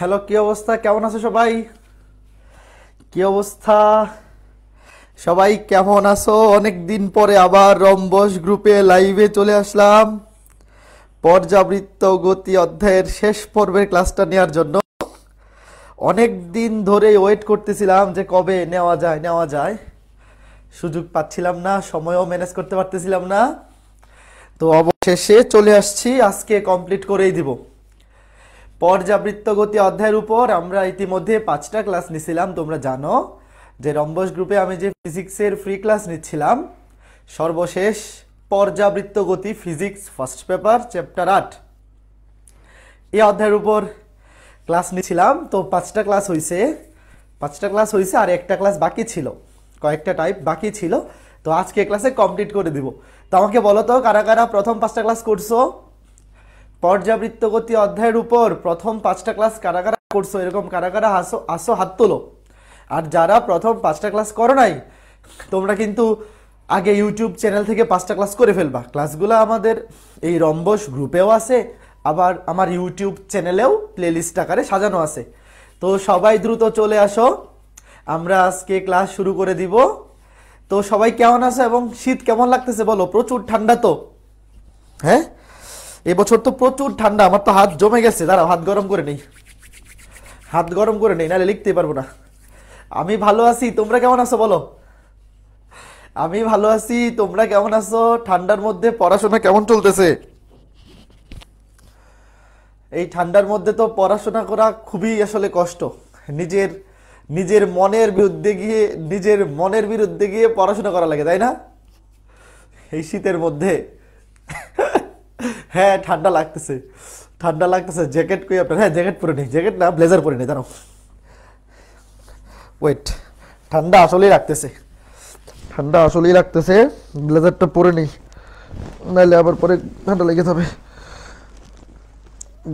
Hello কি অবস্থা কেমন আছো সবাই কি অবস্থা সবাই কেমন আছো অনেক দিন পরে আবার রম্বস গ্রুপে লাইভে চলে আসলাম পর্যাবৃত্ত গতি অধ্যায়ের শেষ পর্বের ক্লাসটা নেওয়ার জন্য অনেক দিন ধরে ওয়েট করতেছিলাম যে কবে নেওয়া যায় নেওয়া যায় সুযোগ পাচ্ছিলাম না সময়ও ম্যানেজ করতে পারতেছিলাম না তো অবশেষে চলে আসছি আজকে কমপ্লিট করেই দিব পর্যাবৃত্ত গতি অধ্যায়ের উপর আমরা ইতিমধ্যে পাঁচটা ক্লাস নিছিলাম তোমরা জানো যে রম্বস গ্রুপে আমি যে ফিজিক্সের ফ্রি ক্লাস নিচ্ছিলাম সর্বশেষ পর্যাবৃত্ত গতি ফিজিক্স ফার্স্ট পেপার চ্যাপ্টার আট এই অধ্যায়ের উপর ক্লাস নিছিলাম তো পাঁচটা ক্লাস হয়েছে পাঁচটা ক্লাস হয়েছে আর একটা ক্লাস বাকি ছিল কয়েকটা টাইপ বাকি ছিল তো আজকে ক্লাসে কমপ্লিট করে দিব তো আমাকে বলো তো কারা কারা প্রথম পাঁচটা ক্লাস করছো পর্যাবৃত্ত গতি অধ্যায়ের উপর প্রথম পাঁচটা ক্লাস কারাগারা করছো এরকম কারাগারা আসো হাসো আসো হাত তোলো আর যারা প্রথম পাঁচটা ক্লাস করো নাই তোমরা কিন্তু আগে ইউটিউব চ্যানেল থেকে পাঁচটা ক্লাস করে ফেলবা ক্লাসগুলো আমাদের এই রম্বস গ্রুপেও আছে আবার আমার ইউটিউব চ্যানেলেও প্লেলিস্ট আকারে সাজানো আছে তো সবাই দ্রুত চলে আসো আমরা আজকে ক্লাস শুরু করে দিব তো সবাই কেমন আছো এবং শীত কেমন লাগতেছে বলো প্রচুর ঠান্ডা তো হ্যাঁ এবছর তো প্রচুর ঠান্ডা আমার তো হাত জমে গেছে দাঁড়াও হাত গরম করে নেই হাত গরম করে নেই নাহলে লিখতেই পারবো না আমি ভালো আছি তোমরা কেমন আছো বলো আমি ভালো আছি তোমরা কেমন আছো ঠান্ডার মধ্যে পড়াশোনা কেমন চলতেছে এই ঠান্ডার মধ্যে তো পড়াশোনা করা খুবই আসলে কষ্ট নিজের নিজের মনের বিরুদ্ধে গিয়ে নিজের মনের বিরুদ্ধে গিয়ে পড়াশোনা করা লাগে তাই না এই শীতের মধ্যে হ্যাঁ ঠান্ডা লাগতেছে ঠান্ডা লাগতেছে জ্যাকেট কই আপনার হ্যাঁ জ্যাকেট পরে নেই জ্যাকেট না ব্লেজার পরে নেই দাঁড়াও ওয়েট ঠান্ডা আসলেই লাগতেছে ঠান্ডা আসলেই লাগতেছে ব্লেজারটা পরে নেই নাহলে আবার পরে ঠান্ডা লেগে যাবে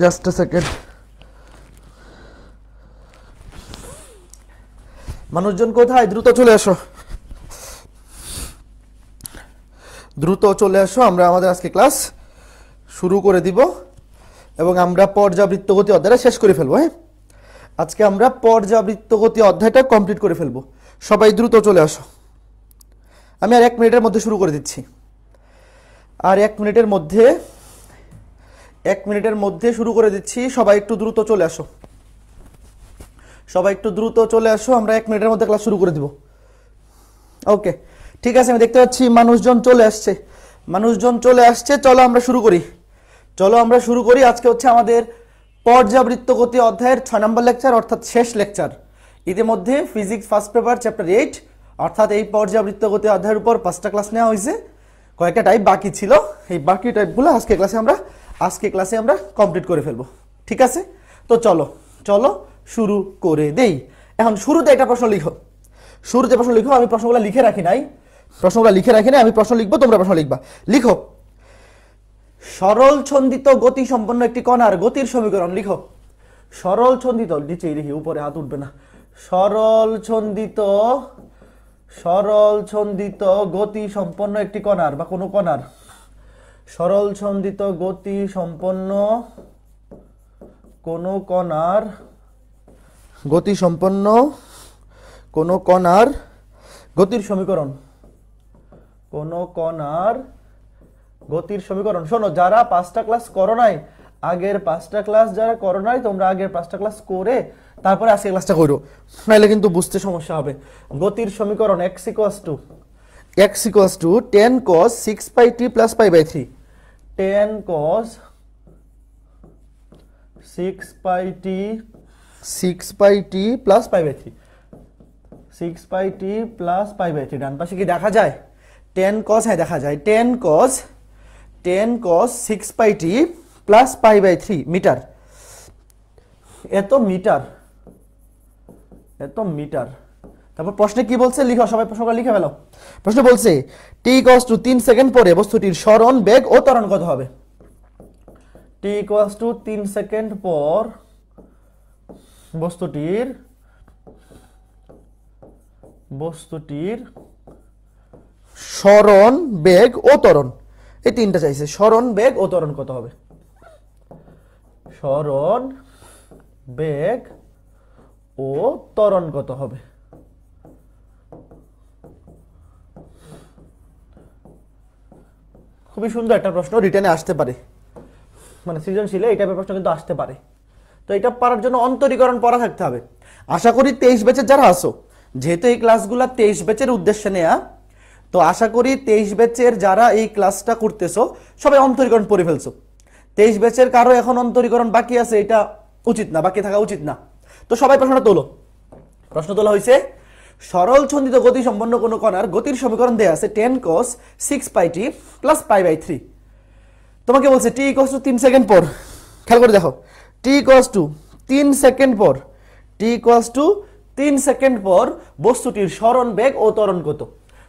জাস্ট আ সেকেন্ড মানুষজন কোথায় দ্রুত চলে আসো দ্রুত চলে আসো আমরা আমাদের আজকে ক্লাস শুরু করে দিব এবং আমরা পর্যাবৃত্ত গতি অধ্যায়টা শেষ করে ফেলবো হ্যাঁ আজকে আমরা পর্যাবৃত্ত গতি অধ্যায়টা কমপ্লিট করে ফেলবো সবাই দ্রুত চলে আসো আমি আর এক মিনিটের মধ্যে শুরু করে দিচ্ছি আর এক মিনিটের মধ্যে এক মিনিটের মধ্যে শুরু করে দিচ্ছি সবাই একটু দ্রুত চলে আসো সবাই একটু দ্রুত চলে আসো আমরা এক মিনিটের মধ্যে ক্লাস শুরু করে দিব ওকে ঠিক আছে আমি দেখতে পাচ্ছি মানুষজন চলে আসছে মানুষজন চলে আসছে চলো আমরা শুরু করি চলো আমরা শুরু করি আজকে হচ্ছে আমাদের পর্যাবৃত্ত গতি অধ্যায়ের ছয় নম্বর লেকচার অর্থাৎ শেষ লেকচার ইতিমধ্যে physics first paper chapter eight অর্থাৎ এই পর্যাবৃত্ত গতি অধ্যায়ের উপর পাঁচটা ক্লাস নেওয়া হয়েছে কয়েকটা টাইপ বাকি ছিল এই বাকি টাইপগুলো আজকে ক্লাসে আমরা আজকে ক্লাসে আমরা কমপ্লিট করে ফেলবো ঠিক আছে তো চলো চলো শুরু করে দেই এখন শুরুতে একটা প্রশ্ন লিখো শুরুতে প্রশ্ন লিখো আমি প্রশ্নগুলো লিখে রাখি নাই প্রশ্নগুলো লিখে রাখি নাই আমি প্রশ্ন লিখবো তোমরা প্রশ্ন লিখবা লিখো সরল ছন্দিত গতি সম্পন্ন একটি কণার গতির সমীকরণ লিখো সরল ছন্দিত নিচে লিখি উপরে হাত উঠবে না সরল ছন্দিত সরল ছন্দিত গতি সম্পন্ন একটি কণার বা কোনো কণার সরল ছন্দিত গতি সম্পন্ন কোনো কণার গতি সম্পন্ন কোনো কণার গতির সমীকরণ কোনো কণার গতির সমীকরণ শোনো যারা পাঁচটা ক্লাস করো নাই আগের পাঁচটা ক্লাস যারা করো নাই তোমরা আগের পাঁচটা ক্লাস করে তারপরে আজকে ক্লাসটা করো নাহলে কিন্তু বুঝতে সমস্যা হবে গতির সমীকরণ x equals to x equals to ten cos six by t plus pi by three ten cos six by t six by t plus pi by three six by t plus pi by three ডান পাশে কি দেখা যায় ten cos হ্যাঁ দেখা যায় ten cos ten cos six pi t plus pi by three meter এত meter এত মিটার তারপর প্রশ্নে কি বলছে লিখো সবাই প্রশ্নটা লিখে ফেলো প্রশ্ন বলছে টি কস টু তিন সেকেন্ড পরে বস্তুটির সরণ বেগ ও ত্বরণ কত হবে টি ইকুয়ালস টু তিন সেকেন্ড পর বস্তুটির বস্তুটির সরণ বেগ ও ত্বরণ এই তিনটা চাইছে স্মরণ বেগ ও ত্বরণ কত হবে স্মরণ বেগ ও ত্বরণ কত হবে খুবই সুন্দর একটা প্রশ্ন রিটার্নে আসতে পারে মানে সৃজনশীলে এই টাইপের প্রশ্ন কিন্তু আসতে পারে তো এটা পারার জন্য অন্তরীকরণ পড়া থাকতে হবে আশা করি তেইশ বেচের যারা আসো যেহেতু এই ক্লাসগুলো তেইশ বেচের উদ্দেশ্যে নেয়া তো আশা করি তেইশ ব্যাচের যারা এই ক্লাসটা করতেছো সবাই অন্তরীকরণ পড়ে ফেলছো তেইশ ব্যাচের কারো এখন অন্তরীকরণ বাকি আছে এটা উচিত না বাকি থাকা উচিত না তো সবাই প্রশ্নটা তোলো প্রশ্ন তোলা হয়েছে সরল ছন্দিত গতি সম্পন্ন কোনো কণার গতির সমীকরণ দেয়া আছে ten cos six pi t plus pi by three তোমাকে বলছে টি কস টু তিন সেকেন্ড পর খেয়াল করে দেখো টি কস টু তিন সেকেন্ড পর টি কস টু তিন সেকেন্ড পর বস্তুটির সরণ বেগ ও তরণ কত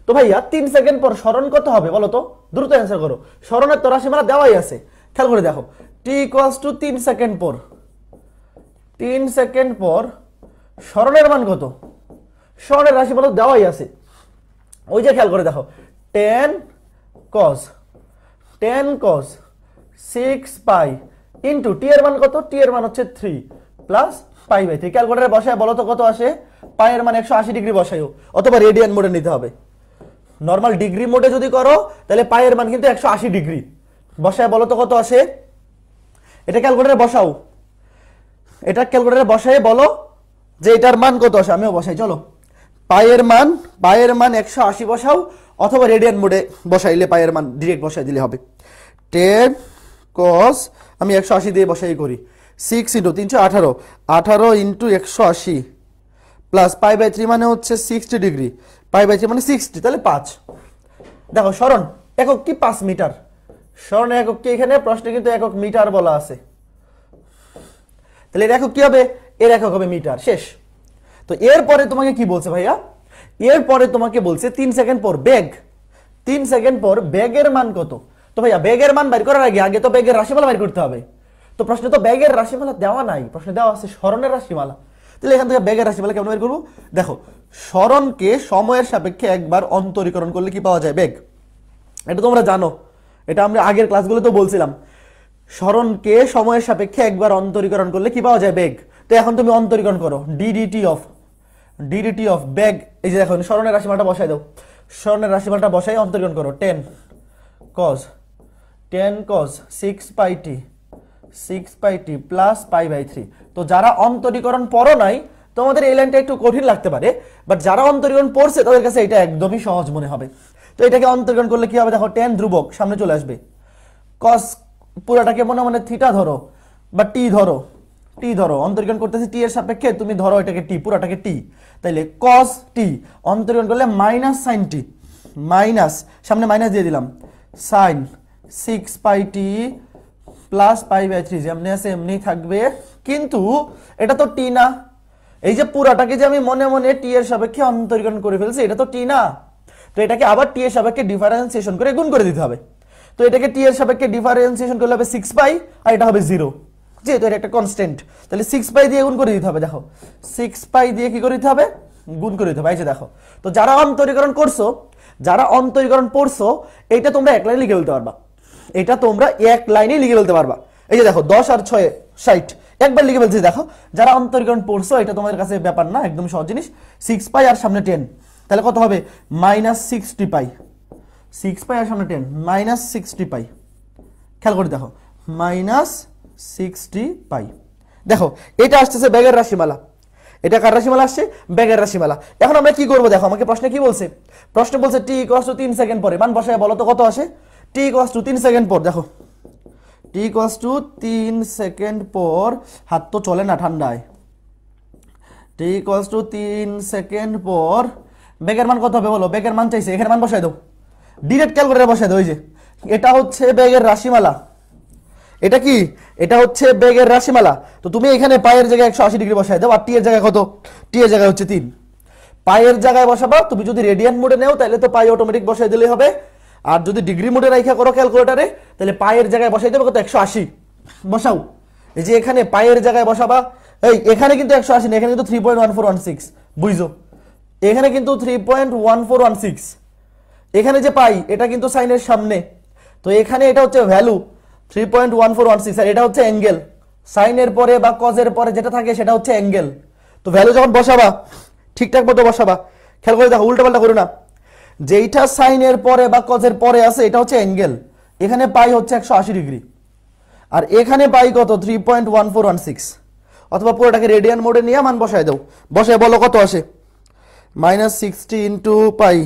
তো ভাইয়া তিন সেকেন্ড পর স্মরণ কত হবে বলো তো দ্রুত অ্যান্সার করো স্মরণের তো রাশিমালা দেওয়াই আছে খেয়াল করে দেখো টি ইকুয়ালস টু তিন সেকেন্ড পর তিন সেকেন্ড পর স্মরণের মান কত স্মরণের রাশিমালা দেওয়াই আছে ওই যে খেয়াল করে দেখো ten cos ten cos six pi into t এর মান কত টি এর মান হচ্ছে three plus pi by three ক্যালকুলেটারে বসায় বলো তো কত আসে পায়ের মান একশো আশি ডিগ্রি বসায়ও অথবা রেডিয়ান মোডে নিতে হবে নর্মাল ডিগ্রি মোডে যদি করো তাহলে পায়ের মান কিন্তু একশো আশি ডিগ্রি বসায় বলো তো কত আসে এটা ক্যালকুলেটারে বসাও এটা ক্যালকুলেটারে বসায় বলো যে এটার মান কত আসে আমিও বসাই চলো পায়ের মান পায়ের মান একশো আশি বসাও অথবা রেডিয়ান মোডে বসাইলে পায়ের মান ডিরেক্ট বসাই দিলে হবে টেন কস আমি একশো আশি দিয়ে বসাই করি সিক্স ইন্টু তিনশো আঠারো আঠারো ইন্টু একশো আশি প্লাস পাই বাই থ্রি মানে হচ্ছে সিক্সটি ডিগ্রি পাই বাই মানে সিক্সটি তাহলে পাঁচ দেখো স্মরণ একক কি পাঁচ মিটার স্মরণ একক কি এখানে প্রশ্নে কিন্তু একক মিটার বলা আছে তাহলে এর একক কি হবে এর একক হবে মিটার শেষ তো এরপরে তোমাকে কি বলছে ভাইয়া এরপরে তোমাকে বলছে তিন সেকেন্ড পর ব্যাগ তিন সেকেন্ড পর ব্যাগের মান কত তো ভাইয়া ব্যাগের মান বের করার আগে আগে তো ব্যাগের রাশিমালা বের করতে হবে তো প্রশ্নে তো ব্যাগের রাশিমালা দেওয়া নাই প্রশ্নে দেওয়া আছে স্মরণের রাশিমালা তাহলে এখান থেকে বেগের রাশিফল কেমন বের করবো দেখো স্মরণকে সময়ের সাপেক্ষে একবার অন্তরীকরণ করলে কি পাওয়া যায় বেগ এটা তোমরা জানো এটা আমরা আগের ক্লাসগুলোতেও বলছিলাম স্মরণকে সময়ের সাপেক্ষে একবার অন্তরীকরণ করলে কি পাওয়া যায় বেগ তো এখন তুমি অন্তরীকরণ করো ডিডিটি অফ ডিডিটি অফ বেগ এই যে দেখো স্মরণের রাশিমালটা বসাই দাও স্মরণের রাশিমালটা বসাই অন্তরীকরণ করো ten cos ten cos six pi t six by t plus pi by three তো যারা অন্তরীকরণ পড়ো নাই তোমাদের এই লাইনটা একটু কঠিন লাগতে পারে বাট যারা অন্তরীকরণ পড়ছে তাদের কাছে এটা একদমই সহজ মনে হবে তো এটাকে অন্তরীকরণ করলে কি হবে দেখো টেন ধ্রুবক সামনে চলে আসবে কস পুরাটাকে মনে মনে থিটা ধরো বা টি ধরো টি ধরো অন্তরীকরণ করতেছি টি এর সাপেক্ষে তুমি ধরো এটাকে টি পুরাটাকে টি তাইলে কস টি অন্তরীকরণ করলে মাইনাস সাইন টি মাইনাস সামনে মাইনাস দিয়ে দিলাম sine six pi t plus pi by three যেমনি আছে এমনি থাকবে কিন্তু এটা তো টি না এই যে পুরাটাকে যে আমি মনে মনে টি এর সাপেক্ষে অন্তরীকরণ করে ফেলছি এটা তো টি না তো এটাকে আবার টি এর সাপেক্ষে ডিফারেন্সিয়েশন করে গুণ করে দিতে হবে তো এটাকে টি এর সাপেক্ষে ডিফারেন্সিয়েশন করলে হবে সিক্স পাই আর এটা হবে জিরো যেহেতু এটা একটা কনস্ট্যান্ট তাহলে সিক্স পাই দিয়ে গুণ করে দিতে হবে দেখো সিক্স পাই দিয়ে কি করে দিতে হবে গুণ করে দিতে হবে এই যে দেখো তো যারা অন্তরীকরণ করছো যারা অন্তরীকরণ পড়ছো এটা তোমরা এক লাইন লিখে ফেলতে পারবা এটা তোমরা এক লাইনে লিখে ফেলতে পারবা এই যে দেখো দশ আর ছয় ষাট একবার লিখে ফেলছি দেখো যারা অন্তরীকরণ পড়ছো এটা তোমাদের কাছে ব্যাপার না একদম সহজ জিনিস সিক্স পাই আর সামনে টেন তাহলে কত হবে minus sixty pi six pi আর সামনে টেন মাইনাস সিক্সটি পাই খেয়াল করে দেখো মাইনাস সিক্সটি পাই দেখো এটা আসতেছে ব্যাগের রাশিমালা এটা কার রাশিমালা আসছে ব্যাগের রাশিমালা এখন আমরা কি করবো দেখো আমাকে প্রশ্নে কি বলছে প্রশ্ন বলছে টি কষ্ট তিন সেকেন্ড পরে মান বসায় বলো তো কত আসে টি কস টু তিন সেকেন্ড পর দেখো টি কস টু তিন সেকেন্ড পর হাত তো চলে না ঠান্ডায় টি কস টু তিন সেকেন্ড পর বেগের মান কত হবে বলো বেগের মান চাইছে এখানে মান বসাই দাও ডিরেক্ট ক্যালকুলেটার বসাই দাও ওই যে এটা হচ্ছে বেগের রাশিমালা এটা কি এটা হচ্ছে বেগের রাশিমালা তো তুমি এখানে পায়ের জায়গায় একশো আশি ডিগ্রি বসাই দাও আর টি এর জায়গায় কত টি এর জায়গায় হচ্ছে তিন পায়ের জায়গায় বসাবা তুমি যদি রেডিয়ান মোডে নেও তাহলে তো পায়ে অটোমেটিক বসাই দিলেই হবে আর যদি ডিগ্রি মোডে রাইখা করো ক্যালকুলেটারে তাহলে পায়ের জায়গায় বসাই দেবে কত একশো আশি বসাও এই যে এখানে পায়ের জায়গায় বসাবা এই এখানে কিন্তু একশো আশি না এখানে কিন্তু three point one four one six বুঝো এখানে কিন্তু three point one four one six এখানে যে পাই এটা কিন্তু সাইনের সামনে তো এখানে এটা হচ্ছে value three point one four one six আর এটা হচ্ছে অ্যাঙ্গেল সাইনের পরে বা কজের পরে যেটা থাকে সেটা হচ্ছে অ্যাঙ্গেল তো ভ্যালু যখন বসাবা ঠিকঠাক মতো বসাবা খেয়াল করে দেখো উল্টোপাল্টা করো না যেইটা সাইনের পরে বা কজের পরে আছে এটা হচ্ছে অ্যাঙ্গেল এখানে পাই হচ্ছে একশো ডিগ্রি আর এখানে পাই কত three point one four one six অথবা পুরোটাকে রেডিয়ান মোডে নিয়ে মান বসায় দাও বসায় বলো কত আসে minus sixty into pi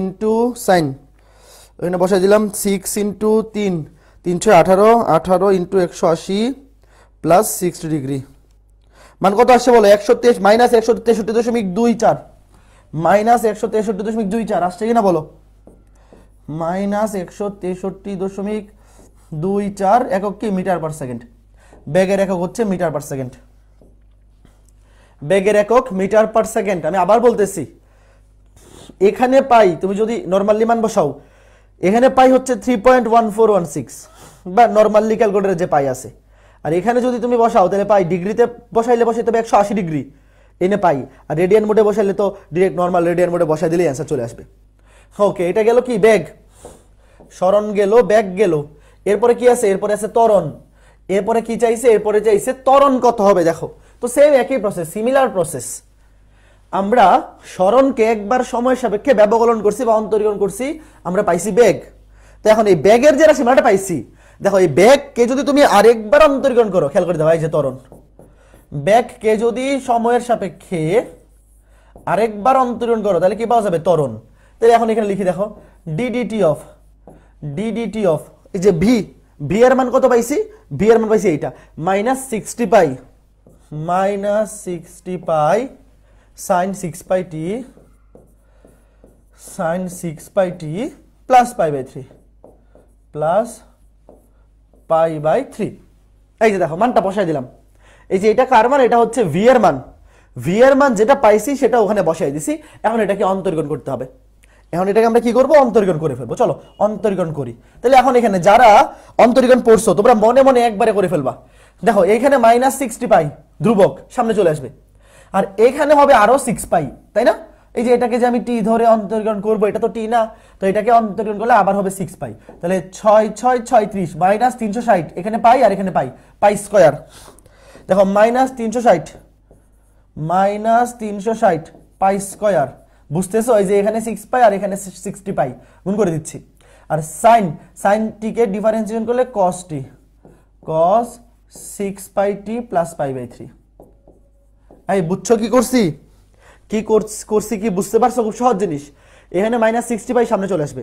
into sine ওখানে বসায় দিলাম সিক্স ইন্টু তিন তিনশো আঠারো আঠারো ইন্টু একশো আশি প্লাস সিক্সটি ডিগ্রি মান কত আসছে বলো একশো তেইশ মাইনাস একশো তেষট্টি দশমিক দুই চার মাইনাস একশো তেষট্টি দশমিক দুই চার আসছে কিনা বলো মাইনাস একশো তেষট্টি দশমিক দুই চার একক কি মিটার পার সেকেন্ড ব্যাগের একক হচ্ছে মিটার পার সেকেন্ড ব্যাগের একক মিটার পার সেকেন্ড আমি আবার বলতেছি এখানে পাই তুমি যদি নর্মালি মান বসাও এখানে পাই হচ্ছে three point one four one six বা নর্মালি ক্যালকুলেটারে যে পাই আছে আর এখানে যদি তুমি বসাও তাহলে পাই ডিগ্রিতে বসাইলে বসাইতে হবে একশো আশি ডিগ্রি এনে পাই আর রেডিয়ান মোডে বসালে তো ডিরেক্ট নর্মাল রেডিয়ান মোডে বসাই দিলেই অ্যান্সার চলে আসবে ওকে এটা গেল কি ব্যাগ স্মরণ গেল ব্যাগ গেল এরপরে কি আছে এরপরে আছে তরণ এরপরে কি চাইছে এরপরে চাইছে তরণ কত হবে দেখো তো সেম একই প্রসেস সিমিলার প্রসেস আমরা স্মরণকে একবার সময় সাপেক্ষে ব্যবকলন করছি বা অন্তরীকরণ করছি আমরা পাইছি ব্যাগ তো এখন এই ব্যাগের যে মানে পাইছি দেখো এই ব্যাগকে যদি তুমি আরেকবার অন্তরীকরণ করো খেয়াল করে দেওয়া এই যে তরণ ব্যাগকে যদি সময়ের সাপেক্ষে আরেকবার অন্তরণ করো তাহলে কি পাওয়া যাবে তরণ তাহলে এখন এখানে লিখে দেখো ডিডিটি অফ ডিডিটি অফ এই যে ভি ভি এর মান কত পাইছি ভি এর মান পাইছি এইটা minus sixty pi minus sixty pi sine six pi t sine six pi t plus pi by three plus pi by three এই যে দেখো মানটা বসাই দিলাম এই যে এটা কার মান এটা হচ্ছে ভি এর মান ভি এর মান যেটা পাইছি সেটা ওখানে বসাই দিছি এখন এটাকে অন্তর্গণ করতে হবে এখন এটাকে আমরা কি করবো অন্তর্গণ করে ফেলবো চলো অন্তর্গণ করি তাহলে এখন এখানে যারা অন্তর্গণ পড়ছো তোমরা মনে মনে একবারে করে ফেলবা দেখো এখানে মাইনাস সিক্সটি পাই ধ্রুবক সামনে চলে আসবে আর এখানে হবে আরো সিক্স পাই তাই না এই যে এটাকে যে আমি টি ধরে অন্তর্গণ করবো এটা তো টি না তো এটাকে অন্তর্গণ করলে আবার হবে সিক্স পাই তাহলে ছয় ছয় ছয় ত্রিশ মাইনাস তিনশো ষাট এখানে পাই আর এখানে পাই পাই স্কোয়ার দেখো মাইনাস তিনশো ষাট মাইনাস তিনশো ষাট পাই স্কোয়ার বুঝতেছো এই যে এখানে সিক্স পাই আর এখানে সিক্সটি পাই গুণ করে দিচ্ছি আর সাইন সাইনটিকে ডিফারেন্সিয়েশন করলে cos t cos six pi t plus pi by three এই বুঝছো কি করছি কি করছি কি বুঝতে পারছো খুব সহজ জিনিস এখানে মাইনাস সিক্সটি পাই সামনে চলে আসবে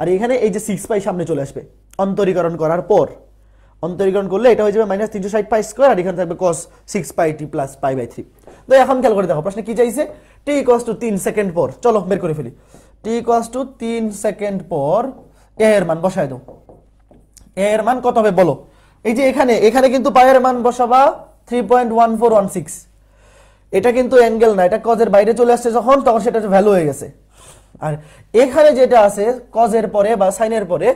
আর এখানে এই যে সিক্স পাই সামনে চলে আসবে অন্তরীকরণ করার পর অন্তরীকরণ করলে এটা হয়ে যাবে মাইনাস তিনশো ষাট পাই স্কোয়ার আর এখানে থাকবে cos six pi t plus pi by three তো এখন খেয়াল করে দেখো প্রশ্নে কি চাইছে টি কস টু তিন সেকেন্ড পর চলো বের করে ফেলি টি কস টু তিন সেকেন্ড পর এ এর মান বসায় দাও এ এর মান কত হবে বলো এই যে এখানে এখানে কিন্তু পায়ের মান বসাবা three point one four one six এটা কিন্তু অ্যাঙ্গেল না এটা কজের বাইরে চলে আসছে যখন তখন সেটা ভ্যালু হয়ে গেছে আর এখানে যেটা আছে কজের পরে বা সাইনের পরে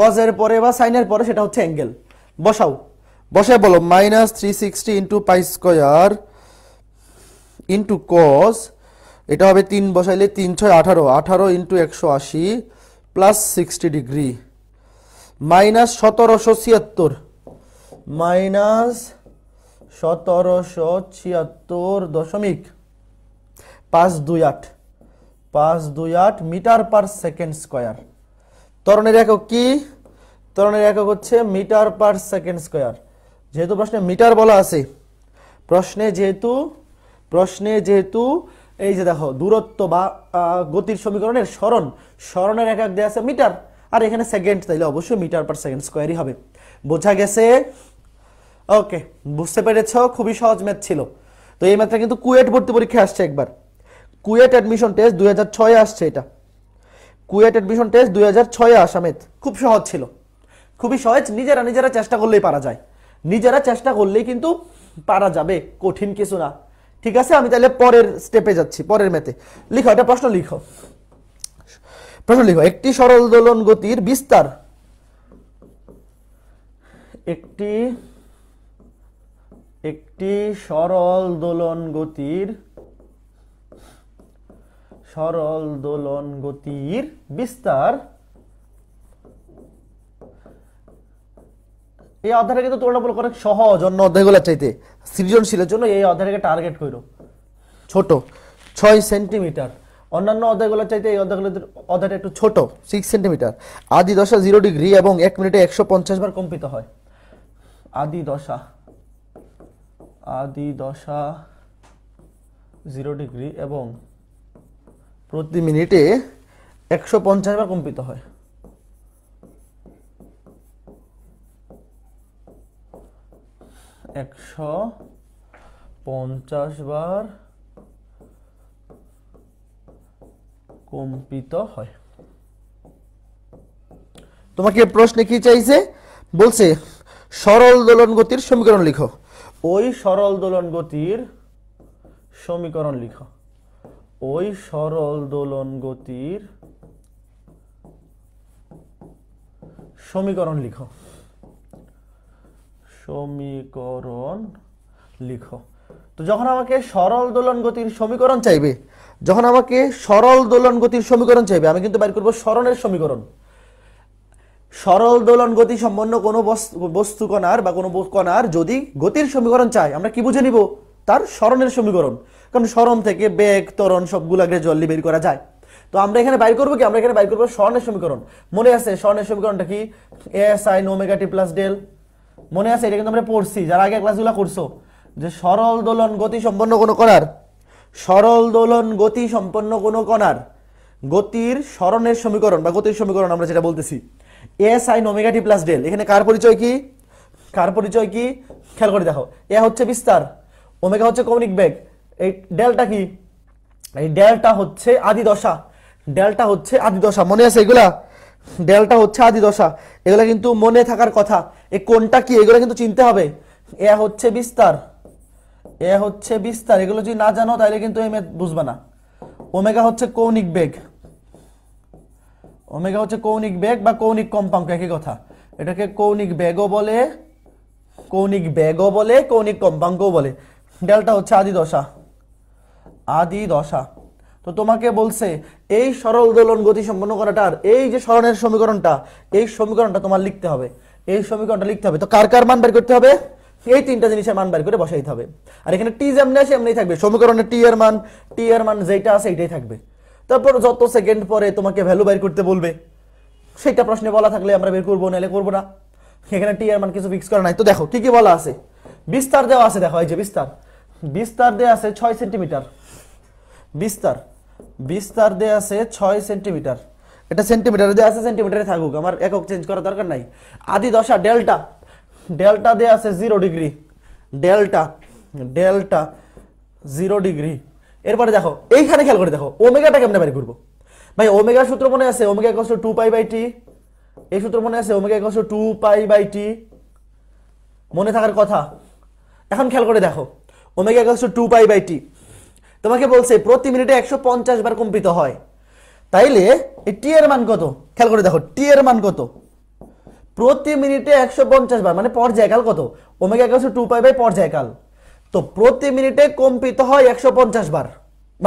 কজের পরে বা সাইনের পরে সেটা হচ্ছে অ্যাঙ্গেল বসাও বসায় বলো minus three sixty into pi square into cos এটা হবে তিন বসাইলে তিন ছয় আঠারো আঠারো ইন্টু একশো আশি প্লাস সিক্সটি ডিগ্রি মাইনাস সতেরোশো ছিয়াত্তর মাইনাস সতেরোশো ছিয়াত্তর দশমিক পাঁচ দুই আট পাঁচ দুই আট মিটার পার সেকেন্ড স্কোয়ার তরণের একক কি ত্বরণের একক হচ্ছে মিটার পার সেকেন্ড স্কোয়ার যেহেতু প্রশ্নে মিটার বলা আছে প্রশ্নে যেহেতু প্রশ্নে যেহেতু এই যে দেখো দূরত্ব বা গতির সমীকরণের স্মরণ স্মরণের একক দেওয়া আছে মিটার আর এখানে সেকেন্ড তাইলে অবশ্যই মিটার পার সেকেন্ড স্কোয়ারই হবে বোঝা গেছে ওকে বুঝতে পেরেছ খুবই সহজ ম্যাথ ছিল তো এই ম্যাথটা কিন্তু কুয়েট ভর্তি পরীক্ষা আসছে একবার কুয়েট অ্যাডমিশন টেস্ট দুই আসছে এটা কুয়েট অ্যাডমিশন টেস্ট দুই হাজার ছয়ে আসা খুব সহজ ছিল খুবই সহজ নিজেরা নিজেরা চেষ্টা করলেই পারা যায় নিজেরা চেষ্টা করলেই কিন্তু পারা যাবে কঠিন কিছু না ঠিক আছে আমি তাহলে পরের স্টেপে যাচ্ছি পরের মেতে লিখো এটা প্রশ্ন লিখো প্রশ্ন লিখো একটি সরল দোলন গতির বিস্তার একটি একটি সরল দোলন গতির সরল দোলন গতির বিস্তার এই অধ্যায়টা কিন্তু তুলনামূলক অনেক সহজ অন্য অধ্যায়গুলোর চাইতে সৃজনশীলের জন্য এই অধ্যায়টাকে টার্গেট করো ছোট ছয় সেন্টিমিটার অন্যান্য অধ্যায়গুলোর চাইতে এই অধ্যায়গুলো অধ্যায়টা একটু ছোট সিক্স সেন্টিমিটার আদি দশা জিরো ডিগ্রি এবং এক মিনিটে একশো পঞ্চাশ বার কম্পিত হয় আদি দশা আদি দশা জিরো ডিগ্রি এবং প্রতি মিনিটে একশো পঞ্চাশ বার কম্পিত হয় একশো পঞ্চাশ বার কম্পিত হয় তোমাকে প্রশ্নে কি চাইছে বলছে সরল দোলন গতির সমীকরণ লিখো ওই সরল দোলন গতির সমীকরণ লিখো ওই সরল দোলন গতির সমীকরণ লিখো সমীকরণ লিখো তো যখন আমাকে সরল দোলন গতির সমীকরণ চাইবে যখন আমাকে সরল দোলন গতির সমীকরণ চাইবে আমি কিন্তু বাইর করব সরণের সমীকরণ সরল দোলন গতি সম্পন্ন কোনো বস্তু কণার বা কোনো কণার যদি গতির সমীকরণ চাই আমরা কি বুঝে নিব তার সরণের সমীকরণ কারণ সরণ থেকে বেগ তরণ সবগুলা জলদি বের করা যায় তো আমরা এখানে বাইর করবো কি আমরা এখানে বাইর করবো স্বর্ণের সমীকরণ মনে আছে স্বর্ণের সমীকরণটা কি S I omega t plus del মনে আছে এটা কিন্তু আমরা পড়ছি যারা আগে ক্লাসগুলো করছো যে সরল দোলন গতি সম্পন্ন কোনো করার সরল দোলন গতি সম্পন্ন কোনো কণার গতির স্মরণের সমীকরণ বা গতির সমীকরণ আমরা যেটা বলতেছি a I omega t plus del এখানে কার পরিচয় কি কার পরিচয় কি খেয়াল করে দেখো এ হচ্ছে বিস্তার ওমেগা হচ্ছে কৌণিক বেগ এই ডেলটা কি এই ডেলটা হচ্ছে আদি দশা ডেলটা হচ্ছে আদি দশা মনে আছে এগুলা ডেলটা হচ্ছে আদি দশা এগুলো কিন্তু মনে থাকার কথা এ কোনটা কি এগুলো কিন্তু চিনতে হবে এ হচ্ছে বিস্তার এ হচ্ছে বিস্তার এগুলো যদি না জানো তাহলে কিন্তু এম বুঝবে না ওমেগা হচ্ছে কৌণিক বেগ ওমেগা হচ্ছে কৌণিক বেগ বা কৌণিক কম্পাঙ্ক একই কথা এটাকে কৌণিক বেগও বলে কৌণিক বেগও বলে কৌণিক কম্পাঙ্কও বলে ডেলটা হচ্ছে আদি দশা আদি দশা তো তোমাকে বলছে এই সরল দোলন গতি সম্পন্ন করাটার এই যে স্মরণের সমীকরণটা এই সমীকরণটা তোমার লিখতে হবে এই সমীকরণটা লিখতে হবে তো কার কার মান বের করতে হবে এই তিনটা জিনিসের মান বের করে বসাইতে হবে আর এখানে টি যেমনি আছে এমনি থাকবে সমীকরণে টি এর মান টি এর মান যেটা আছে এটাই থাকবে তারপর যত সেকেন্ড পরে তোমাকে ভ্যালু বের করতে বলবে সেটা প্রশ্নে বলা থাকলে আমরা বের করবো নাহলে করবো না এখানে টি এর মান কিছু ফিক্স করা নাই তো দেখো কি কি বলা আছে বিস্তার দেওয়া আছে দেখো এই যে বিস্তার বিস্তার দেওয়া আছে ছয় সেন্টিমিটার বিস্তার বিস্তার দেওয়া আছে ছয় সেন্টিমিটার এটা সেন্টিমিটার দেওয়া আছে সেন্টিমিটারে থাকুক আমার একক চেঞ্জ করার দরকার নাই আদি দশা ডেল্টা ডেল্টা দেওয়া আছে zero degree delta delta zero degree এরপরে দেখো এইখানে খেয়াল করে দেখো ওমেগাটা কেমনে বাইরে করবো ভাই ওমেগা সূত্র মনে আছে ওমেগা কষ্ট টু পাই বাই টি এই সূত্র মনে আছে ওমেগা একশো টু পাই বাই টি মনে থাকার কথা এখন খেয়াল করে দেখো ওমেগা কষ্ট টু পাই বাই টি তোমাকে বলছে প্রতি মিনিটে একশো পঞ্চাশ বার কম্পিত হয় তাইলে এই টি এর মান কত খেয়াল করে দেখো টি এর মান কত প্রতি মিনিটে একশো পঞ্চাশ বার মানে পর্যায়কাল কত ওমেগা একশো টু পাই বাই পর্যায়কাল তো প্রতি মিনিটে কম্পিত হয় একশো পঞ্চাশ বার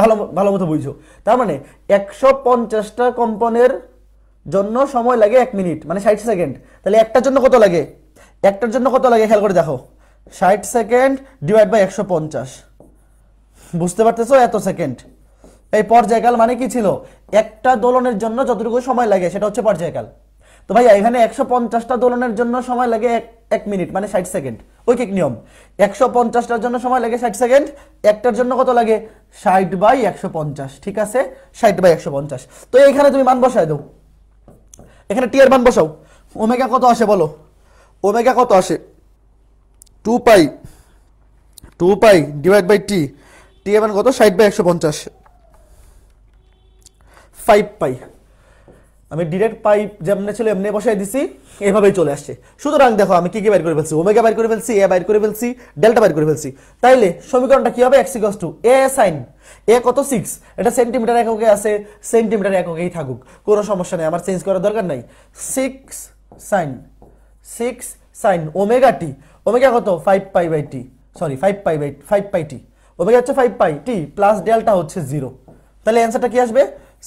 ভালো ভালো মতো বুঝছো তার মানে একশো পঞ্চাশটা কম্পনের জন্য সময় লাগে এক মিনিট মানে ষাট সেকেন্ড তাহলে একটার জন্য কত লাগে একটার জন্য কত লাগে খেয়াল করে দেখো ষাট সেকেন্ড ডিভাইড বাই একশো পঞ্চাশ বুঝতে পারতেছো এত সেকেন্ড এই পর্যায়কাল মানে কি ছিল একটা দোলনের জন্য যতটুকু সময় লাগে সেটা হচ্ছে পর্যায়কাল তো ভাইয়া এখানে একশো পঞ্চাশটা দোলনের জন্য সময় লাগে এক এক মিনিট মানে ষাট সেকেন্ড ঐকিক নিয়ম একশো পঞ্চাশটার জন্য সময় লাগে ষাট সেকেন্ড একটার জন্য কত লাগে ষাট বাই একশো পঞ্চাশ ঠিক আছে ষাট বাই একশো পঞ্চাশ তো এখানে তুমি মান বসায় দাও এখানে টি এর মান বসাও ওমেগা কত আসে বলো ওমেগা কত আসে two pi two pi divide by t t মান কত ষাট বাই একশো পঞ্চাশ ফাইভ পাই আমি ডিরেক্ট পাইপ যেমনে ছিল এমনি বসাই দিছি এভাবেই চলে আসছে সুতরাং দেখো আমি কি কি বাইর করে ফেলছি ওমেগা বাইর করে ফেলছি এ বাইর করে ফেলছি ডেল্টা বাইর করে ফেলছি তাইলে সমীকরণটা কি হবে x equals to a sine a কত সিক্স এটা সেন্টিমিটার এককে আছে সেন্টিমিটার এককেই থাকুক কোনো সমস্যা নেই আমার চেঞ্জ করার দরকার নাই six sine six sine omega t omega কত five pi by t sorry five pi by five pi t omega হচ্ছে five pi t plus delta হচ্ছে জিরো তাহলে অ্যান্সারটা কি আসবে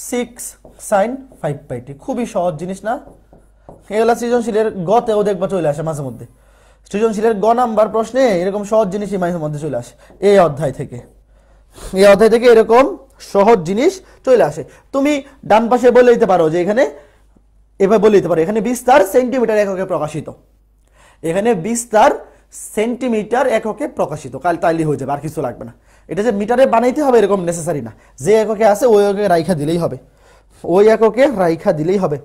six sine five pi t খুবই সহজ জিনিস না এগুলা সৃজনশীলের গতেও দেখবা চলে আসে মাঝে মধ্যে সৃজনশীলের গ নাম্বার প্রশ্নে এরকম সহজ জিনিসই মাঝে মধ্যে চলে আসে এই অধ্যায় থেকে এই অধ্যায় থেকে এরকম সহজ জিনিস চলে আসে তুমি ডান পাশে বলে দিতে পারো যে এখানে এভাবে বলে দিতে পারো এখানে বিস্তার সেন্টিমিটার এককে প্রকাশিত এখানে বিস্তার সেন্টিমিটার এককে প্রকাশিত কাল তাইলে হয়ে যাবে আর কিছু লাগবে না এটা যে মিটারে বানাইতে হবে এরকম নেসেসারি না যে এককে আছে ওই এককে রাইখা দিলেই হবে ওই এককে রাইখা দিলেই হবে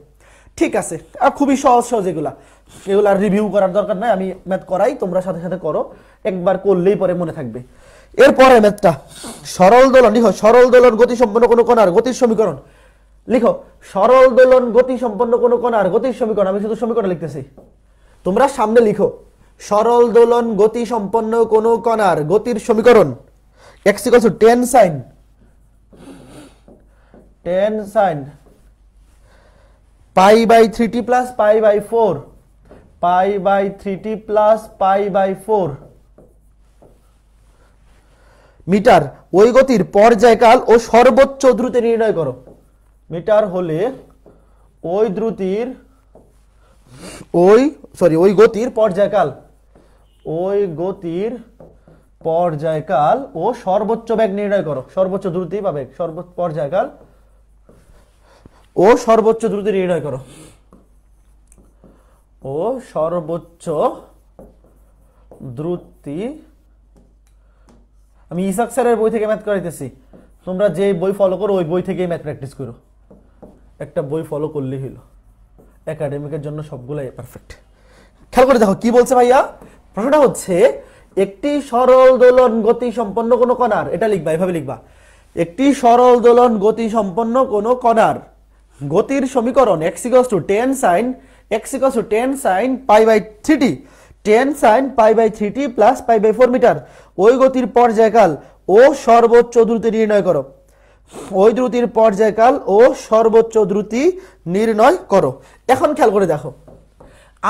ঠিক আছে আর খুবই সহজ সহজ এগুলা এগুলা রিভিউ করার দরকার নাই আমি ম্যাথ করাই তোমরা সাথে সাথে করো একবার করলেই পরে মনে থাকবে এরপরে ম্যাথটা সরল দোলন লিখো সরল দোলন গতি সম্পন্ন কোনো কণার গতির সমীকরণ লিখো সরল দোলন গতি সম্পন্ন কোনো কণার গতির সমীকরণ আমি শুধু সমীকরণ লিখতেছি তোমরা সামনে লিখো সরল দোলন গতি সম্পন্ন কোনো কণার গতির সমীকরণ x equals to 10 sine 10 sine pi by 3t plus pi by 4 pi by 3t plus pi by 4 meter ওই গতির পর্যায়কাল ও সর্বোচ্চ দ্রুতি নির্ণয় করো মিটার হলে ওই দ্রুতির ওই সরি ওই গতির পর্যায়কাল ওই গতির পর্যায়কাল ও সর্বোচ্চ বেগ নির্ণয় করো সর্বোচ্চ দ্রুতি বা বেগ সর্বোচ্চ পর্যায়কাল ও সর্বোচ্চ দ্রুতি নির্ণয় করো ও সর্বোচ্চ দ্রুতি আমি ইসাক স্যারের বই থেকে ম্যাথ করাইতেছি তোমরা যে বই ফলো করো ওই বই থেকেই ম্যাথ প্র্যাকটিস করো একটা বই ফলো করলেই হইল একাডেমিকের জন্য সবগুলাই পারফেক্ট খেয়াল করে দেখো কি বলছে ভাইয়া প্রশ্নটা হচ্ছে একটি সরল দোলন গতি সম্পন্ন কোনো কণার এটা লিখবা এভাবে লিখবা একটি সরল দোলন গতি সম্পন্ন কোনো কণার গতির সমীকরণ x equals to ten sine x equals to ten sine pi by three t ten sine pi by three t plus pi by four meter ওই গতির পর্যায়কাল ও সর্বোচ্চ দ্রুতি নির্ণয় করো ওই দ্রুতির পর্যায়কাল ও সর্বোচ্চ দ্রুতি নির্ণয় করো এখন খেয়াল করে দেখো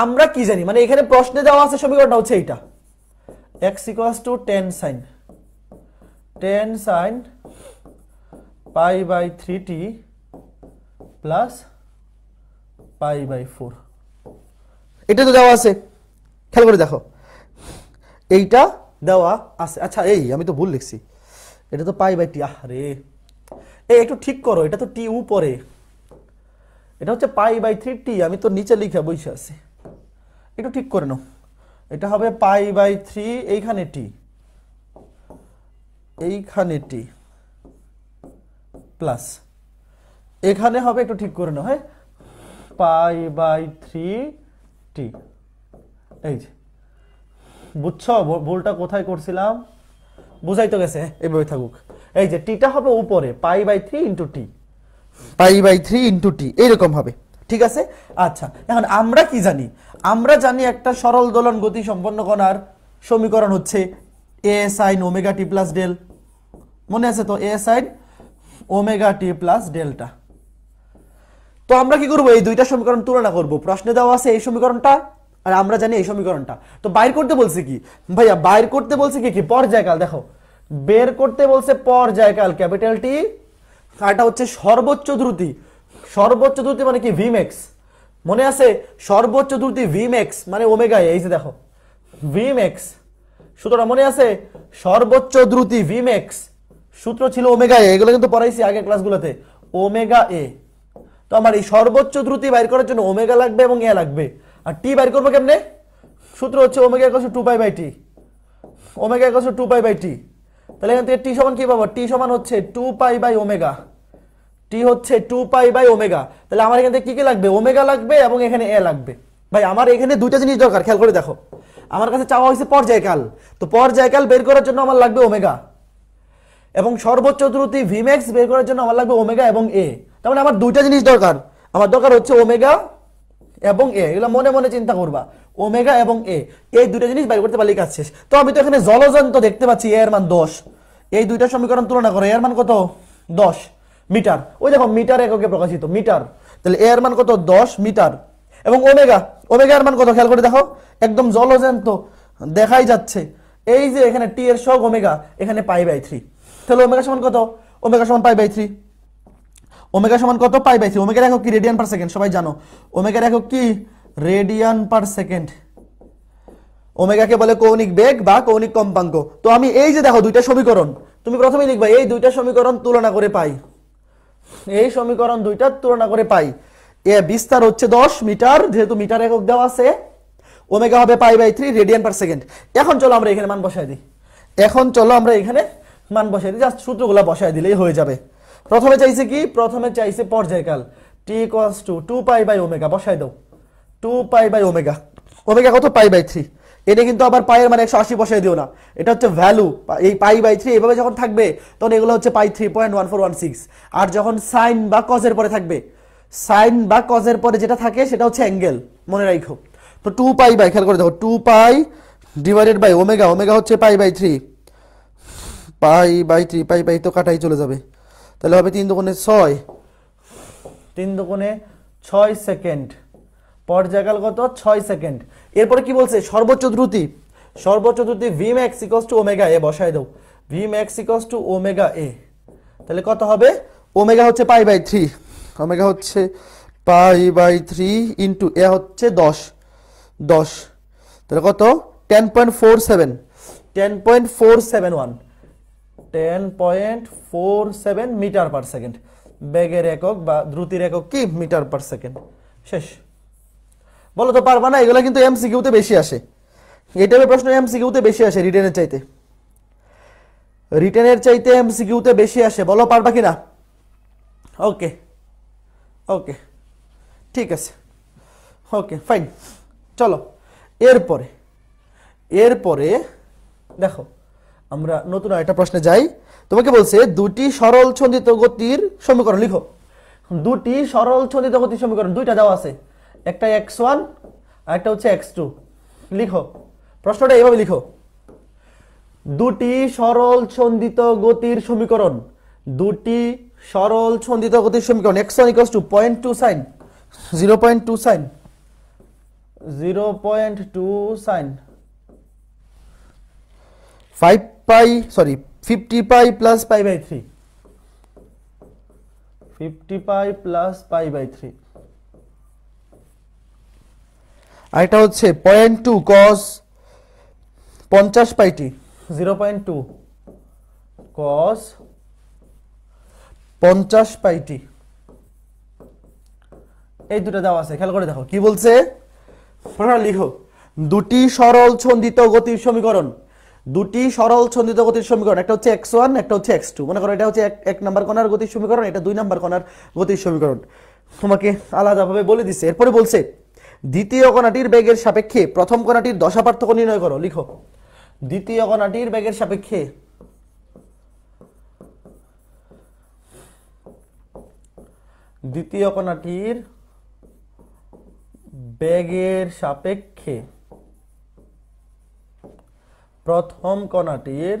আমরা কি জানি মানে এখানে প্রশ্নে দেওয়া আছে সমীকরণটা হচ্ছে এইটা x equals to ten sine ten sine pi by three t plus pi by four এটা তো দেওয়া আছে খেয়াল করে দেখো এইটা দেওয়া আছে আচ্ছা এই আমি তো ভুল লিখছি এটা তো পাই বাই টি আহ রে এই একটু ঠিক করো এটা তো টি উপরে এটা হচ্ছে পাই বাই থ্রি টি আমি তো নিচে লিখে বসে আছি একটু ঠিক করে নাও এটা হবে পাই বাই থ্রি এইখানে টি এইখানে টি প্লাস এখানে হবে একটু ঠিক করে নাও হ্যাঁ পাই বাই থ্রি টি এই যে বুঝছো ভুলটা কোথায় করছিলাম বুঝাই তো গেছে হ্যাঁ? এইভাবে থাকুক এই যে টিটা হবে উপরে pi by three into t pi by three into t এইরকম হবে ঠিক আছে আচ্ছা এখন আমরা কি জানি আমরা জানি একটা সরল দোলন গতি সম্পন্ন কণার সমীকরণ হচ্ছে a sine omega t plus del মনে আছে তো a sine omega t plus delta তো আমরা কি করবো এই দুইটা সমীকরণ তুলনা করব প্রশ্নে দেওয়া আছে এই সমীকরণটা আর আমরা জানি এই সমীকরণটা তো বাইর করতে বলছে কি ভাইয়া বাইর করতে বলছে কি কি পর্যায়কাল দেখো বের করতে বলছে পর্যায়কাল ক্যাপিটাল টি কাটা হচ্ছে সর্বোচ্চ দ্রুতি সর্বোচ্চ দূরত্ব মানে কি ভিমেক্স মনে আছে সর্বোচ্চ দূরত্ব ভিমেক্স মানে ওমেগা এই যে দেখো ভিমেক্স সূত্র মনে আছে সর্বোচ্চ দ্রুতি ভিমেক্স সূত্র ছিল ওমেগা এ এগুলো কিন্তু পড়াইছি আগে ক্লাসগুলোতে ওমেগা এ তো আমার এই সর্বোচ্চ দ্রুতি বাইর করার জন্য ওমেগা লাগবে এবং এ লাগবে আর টি বাইর করবো কেমনে সূত্র হচ্ছে omega cos two pi by t omega cos two pi by t তাহলে এখান থেকে টি সমান কি পাবো টি সমান হচ্ছে two pi by omega t হচ্ছে টু পাই বাই ওমেগা তাহলে আমার এখান থেকে কী কী লাগবে ওমেগা লাগবে এবং এখানে এ লাগবে ভাই আমার এখানে দুইটা জিনিস দরকার খেয়াল করে দেখো আমার কাছে চাওয়া হয়েছে পর্যায়কাল তো পর্যায়কাল বের করার জন্য আমার লাগবে ওমেগা এবং সর্বোচ্চ দ্রুতি ভিম্যাক্স বের করার জন্য আমার লাগবে ওমেগা এবং এ তার মানে আমার দুইটা জিনিস দরকার আমার দরকার হচ্ছে ওমেগা এবং এ এগুলো মনে মনে চিন্তা করবা ওমেগা এবং এ এই দুইটা জিনিস বের করতে পারলে কাজ শেষ তো আমি তো এখানে জলজন্ত দেখতে পাচ্ছি এর মান দশ এই দুইটা সমীকরণ তুলনা করো এর মান কত দশ মিটার ওই দেখো মিটার এককে প্রকাশিত মিটার তাহলে এ এর মান কত দশ মিটার এবং ওমেগা ওমেগা এর মান কত খেয়াল করে দেখো একদম তো দেখাই যাচ্ছে এই যে এখানে টি এর সব ওমেগা এখানে পাই বাই থ্রি তাহলে ওমেগা সমান কত ওমেগা সমান পাই বাই থ্রি ওমেগা সমান কত পাই বাই থ্রি ওমেগার একক কি রেডিয়ান পার সেকেন্ড সবাই জানো ওমেগার একক কি রেডিয়ান পার সেকেন্ড ওমেগাকে বলে কৌণিক বেগ বা কৌণিক কম্পাঙ্ক তো আমি এই যে দেখো দুইটা সমীকরণ তুমি প্রথমেই লিখবা এই দুইটা সমীকরণ তুলনা করে পাই এই সমীকরণ দুইটার তুলনা করে পাই এ বিস্তার হচ্ছে দশ মিটার যেহেতু মিটার একক দেওয়া আছে ওমেগা হবে pi by three radian per second এখন চলো আমরা এখানে মান বসাই দিই এখন চলো আমরা এখানে মান বসাই দিই জাস্ট সূত্রগুলো বসাই দিলেই হয়ে যাবে প্রথমে চাইছে কি প্রথমে চাইছে পর্যায়কাল t cos two two pi by omega বসাই দাও two pi by omega omega কত পাই বাই থ্রি এটা কিন্তু আবার পায়ের মানে একশো আশি বসায় দিও না এটা হচ্ছে ভ্যালু এই পাই বাই থ্রি এভাবে যখন থাকবে তখন এগুলো হচ্ছে pi three point one four one six আর যখন সাইন বা কজের পরে থাকবে সাইন বা কজের পরে যেটা থাকে সেটা হচ্ছে অ্যাঙ্গেল মনে রাখো তো টু পাই বাই খেয়াল করে দেখো two pi divided by omega omega হচ্ছে pi by three pi by three pi by তো কাটাই চলে যাবে তাহলে হবে তিন দোকানে ছয় তিন দোকানে ছয় সেকেন্ড পর্যায়কাল কত ছয় সেকেন্ড এরপরে কি বলছে সর্বোচ্চ দ্রুতি সর্বোচ্চ দ্রুতি v max equals to omega a বসায় দাও v max equals to omega a তাহলে কত হবে ওমেগা হচ্ছে পাই বাই থ্রি ওমেগা হচ্ছে pi by three into a হচ্ছে দশ দশ তাহলে কত ten point four seven ten point four seven one ten point four seven meter per second বেগের একক বা দ্রুতির একক কি মিটার পার সেকেন্ড শেষ বলো তো পারবা না এগুলো কিন্তু এমসিকিউতে বেশি আসে এই টাইপের প্রশ্ন এমসিকিউতে বেশি আসে রিটেনের চাইতে রিটেনের চাইতে এমসিকিউতে বেশি আসে বলো পারবা কি না ওকে ওকে ঠিক আছে ওকে ফাইন চলো এরপরে এরপরে দেখো আমরা নতুন একটা প্রশ্নে যাই তোমাকে বলছে দুটি সরল ছন্দিত গতির সমীকরণ লিখো দুটি সরল ছন্দিত গতির সমীকরণ দুইটা দেওয়া আছে একটা এক্স ওয়ান আর একটা হচ্ছে এক্স টু লিখো প্রশ্নটা এইভাবে লিখো দুটি সরল ছন্দিত গতির সমীকরণ দুটি সরল ছন্দিত গতির সমীকরণ x one equals to point two sine zero point two sine zero point two sine five pi sorry fifty pi plus pi by three fifty pi plus pi by three আর এটা হচ্ছে পয়েন্ট টু কস পঞ্চাশ পাইটি zero point two কস পঞ্চাশ পাইটি এই দুটো দেওয়া আছে খেয়াল করে দেখো কি বলছে হ্যাঁ, লিখো দুটি সরল ছন্দিত গতির সমীকরণ দুটি সরল ছন্দিত গতির সমীকরণ একটা হচ্ছে এক্স ওয়ান একটা হচ্ছে এক্স টু মনে করো এটা হচ্ছে এক এক নাম্বার কণার গতির সমীকরণ এটা দুই নাম্বার কণার গতির সমীকরণ তোমাকে আলাদাভাবে বলে দিচ্ছে এরপরে বলছে দ্বিতীয় কণাটির বেগের সাপেক্ষে প্রথম কণাটির দশা পার্থক্য নির্ণয় করো লিখো দ্বিতীয় কণাটির বেগের সাপেক্ষে দ্বিতীয় কণাটির বেগের সাপেক্ষে প্রথম কণাটির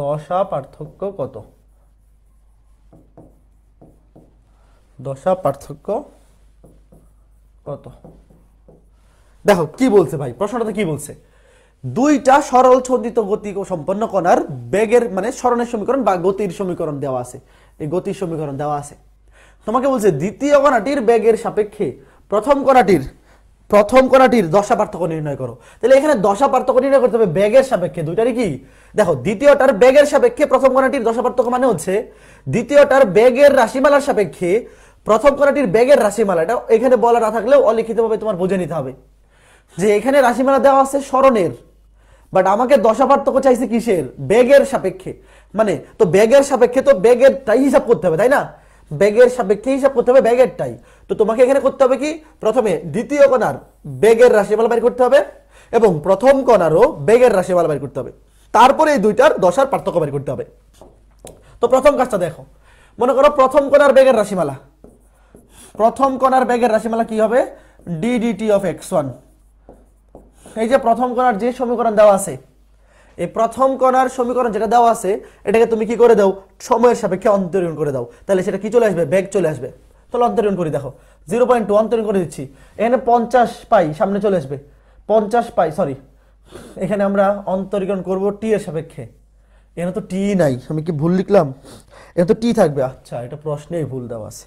দশা পার্থক্য কত দশা পার্থক্য কত দেখো কি বলছে ভাই প্রশ্নটাতে কি বলছে দুইটা সরল ছন্দিত গতি সম্পন্ন কণার বেগের মানে স্মরণের সমীকরণ বা গতির সমীকরণ দেওয়া আছে এই গতির সমীকরণ দেওয়া আছে তোমাকে বলছে দ্বিতীয় কণাটির বেগের সাপেক্ষে প্রথম কণাটির প্রথম কণাটির দশা পার্থক্য নির্ণয় করো তাহলে এখানে দশা পার্থক্য নির্ণয় করতে হবে বেগের সাপেক্ষে দুইটারই কি দেখো দ্বিতীয়টার বেগের সাপেক্ষে প্রথম কণাটির দশা পার্থক্য মানে হচ্ছে দ্বিতীয়টার বেগের রাশিমালার সাপেক্ষে প্রথম কণাটির ব্যাগের রাশিমালা এটা এখানে বলা না থাকলেও অলিখিতভাবে তোমার বুঝে নিতে হবে যে এখানে রাশিমালা দেওয়া আছে স্মরণের বাট আমাকে দশা পার্থক্য চাইছে কিসের ব্যাগের সাপেক্ষে মানে তো ব্যাগের সাপেক্ষে তো বেগেরটাই হিসাব করতে হবে তাই না ব্যাগের সাপেক্ষে হিসাব করতে হবে ব্যাগেরটাই তো তোমাকে এখানে করতে হবে কি প্রথমে দ্বিতীয় কণার ব্যাগের রাশিমালা বের করতে হবে এবং প্রথম কণারও ব্যাগের রাশিমালা বের করতে হবে তারপরে এই দুইটার দশার পার্থক্য বের করতে হবে তো প্রথম কাজটা দেখো মনে করো প্রথম কণার ব্যাগের রাশিমালা প্রথম কণার বেগের রাশিমালা কি হবে ডিডিটি অফ এক্স ওয়ান এই যে প্রথম কণার যে সমীকরণ দেওয়া আছে এই প্রথম কণার সমীকরণ যেটা দেওয়া আছে এটাকে তুমি কি করে দাও সময়ের সাপেক্ষে অন্তরীণ করে দাও তাহলে সেটা কি চলে আসবে বেগ চলে আসবে তাহলে অন্তরীণ করে দেখো জিরো পয়েন্ট টু অন্তরীণ করে দিচ্ছি এখানে পঞ্চাশ পাই সামনে চলে আসবে পঞ্চাশ পাই সরি এখানে আমরা অন্তরীকরণ করব টি এর সাপেক্ষে এখানে তো টি নাই আমি কি ভুল লিখলাম এখানে তো টি থাকবে আচ্ছা এটা প্রশ্নেই ভুল দেওয়া আছে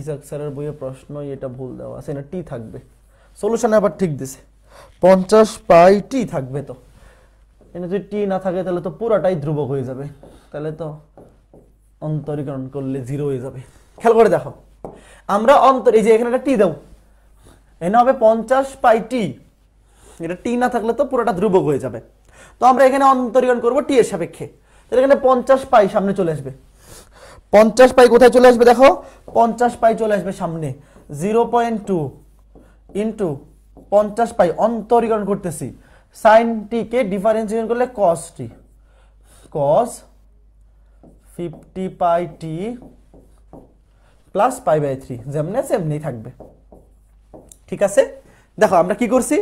ইসাক স্যারের বইয়ে প্রশ্ন এটা ভুল দেওয়া আছে না টি থাকবে সলিউশন আবার ঠিক দিছে পঞ্চাশ পাই টি থাকবে তো এটা যদি টি না থাকে তাহলে তো পুরাটাই ধ্রুবক হয়ে যাবে তাহলে তো অন্তরীকরণ করলে জিরো হয়ে যাবে খেয়াল করে দেখো আমরা অন্তর এই যে এখানে একটা টি দেব এখানে হবে পঞ্চাশ পাই টি এটা টি না থাকলে তো পুরোটা ধ্রুবক হয়ে যাবে তো আমরা এখানে অন্তরীকরণ করবো টি এর সাপেক্ষে তাহলে এখানে পঞ্চাশ পাই সামনে চলে আসবে পঞ্চাশ পাই কোথায় চলে আসবে দেখো পঞ্চাশ পাই চলে আসবে সামনে জিরো পয়েন্ট টু ইন্টু পঞ্চাশ পাই অন্তরীকরণ করতেছি কে ডিফারেন্সিয়েশন করলে t cos fifty pi t plus pi by three যেমনি সেমনি থাকবে ঠিক আছে দেখো আমরা কি করছি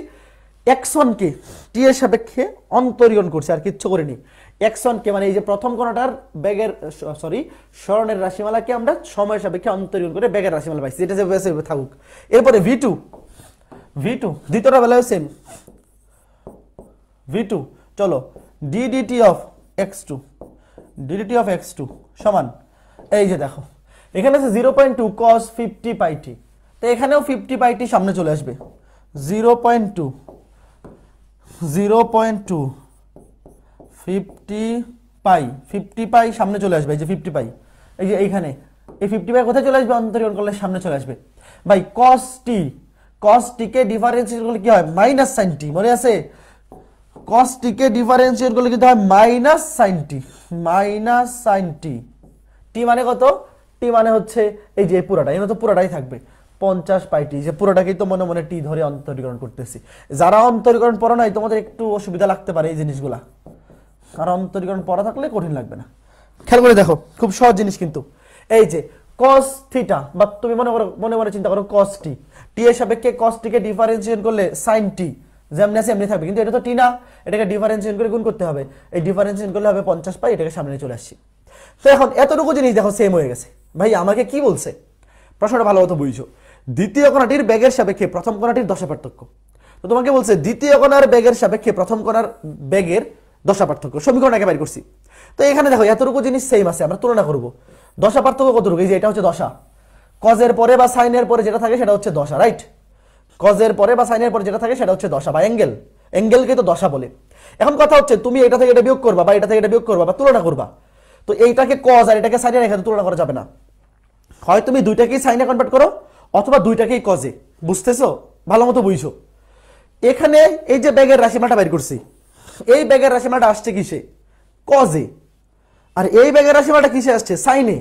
কে টি এর সাপেক্ষে অন্তরীকরণ করছি আর কিচ্ছু করিনি এক্সনকে মানে এই যে প্রথম কোনোটার ব্যাগের সরি স্মরণের রাশিমালাকে আমরা সময়ের সাপেক্ষে অন্তরীণ করে ব্যাগের রাশিমালা পাইছি এটা যে থাকুক এরপরে ভি টু ভি টু দ্বিতীয়টা বেলা সেম ভি টু চলো d d t of x two d d t of x two সমান এই যে দেখো এখানে আছে zero point two cos fifty pi t তো এখানেও ফিফটি পাইটি সামনে চলে আসবে zero point two zero point two fifty pi fifty pi সামনে চলে আসবে এই যে ফিফটি পাই এই যে এইখানে এই ফিফটি পাই কোথায় চলে আসবে অন্তরীকরণ করলে সামনে চলে আসবে ভাই কস টি কস টিকে ডিফারেন্সিয়েট করলে কি হয় মাইনাস সাইন টি মনে আছে কস টিকে ডিফারেন্সিয়েট করলে কি হয় minus sine t minus sine t t মানে কত টি মানে হচ্ছে এই যে পুরোটা এখানে তো পুরোটাই থাকবে পঞ্চাশ পাইটি যে পুরোটাকেই তো মনে মনে টি ধরে অন্তরীকরণ করতেছি যারা অন্তরীকরণ পড়ো নাই তোমাদের একটু অসুবিধা লাগতে পারে এই জিনিসগুলা কারণ অন্তরীকরণ পড়া থাকলে কঠিন লাগবে না খেয়াল করে দেখো খুব সহজ জিনিস কিন্তু এই যে কস থিটা বা তুমি মনে করো মনে মনে চিন্তা করো কস টি টি এর সাপেক্ষে কস টিকে ডিফারেন্সিয়েট করলে সাইন টি যেমন আছে এমনি থাকবে কিন্তু এটা তো টি না এটাকে ডিফারেন্সিয়েট করে গুণ করতে হবে এই ডিফারেন্সিয়েট করলে হবে পঞ্চাশ পাই এটাকে সামনে চলে আসছি তো এখন এতটুকু জিনিস দেখো সেম হয়ে গেছে ভাই আমাকে কি বলছে প্রশ্নটা ভালো মতো বুঝছো দ্বিতীয় কোণাটির ব্যাগের সাপেক্ষে প্রথম কোণাটির দশা পার্থক্য তো তোমাকে বলছে দ্বিতীয় কোণার ব্যাগের সাপেক্ষে প্রথম কোণার ব্যাগের দশা পার্থক্য সমীকরণ একেবারে করছি তো এখানে দেখো এতটুকু জিনিস সেম আছে আমরা তুলনা করব দশা পার্থক্য কতটুকু এই যে এটা হচ্ছে দশা কজের পরে বা সাইনের পরে যেটা থাকে সেটা হচ্ছে দশা রাইট কজের পরে বা সাইনের পরে যেটা থাকে সেটা হচ্ছে দশা বা অ্যাঙ্গেল অ্যাঙ্গেলকে তো দশা বলে এখন কথা হচ্ছে তুমি এটা থেকে এটা বিয়োগ করবা বা এটা থেকে এটা বিয়োগ করবা বা তুলনা করবা তো এইটাকে কজ আর এটাকে সাইনে রেখে তুলনা করা যাবে না হয় তুমি দুইটাকেই সাইনে কনভার্ট করো অথবা দুইটাকেই কজে বুঝতেছো ভালো মতো বুঝছো এখানে এই যে ব্যাগের রাশিমাটা বাইর করছি এই ব্যাগের রাশিমালাটা আসছে কিসে কজে আর এই ব্যাগের রাশিমালাটা কিসে আসছে সাইনে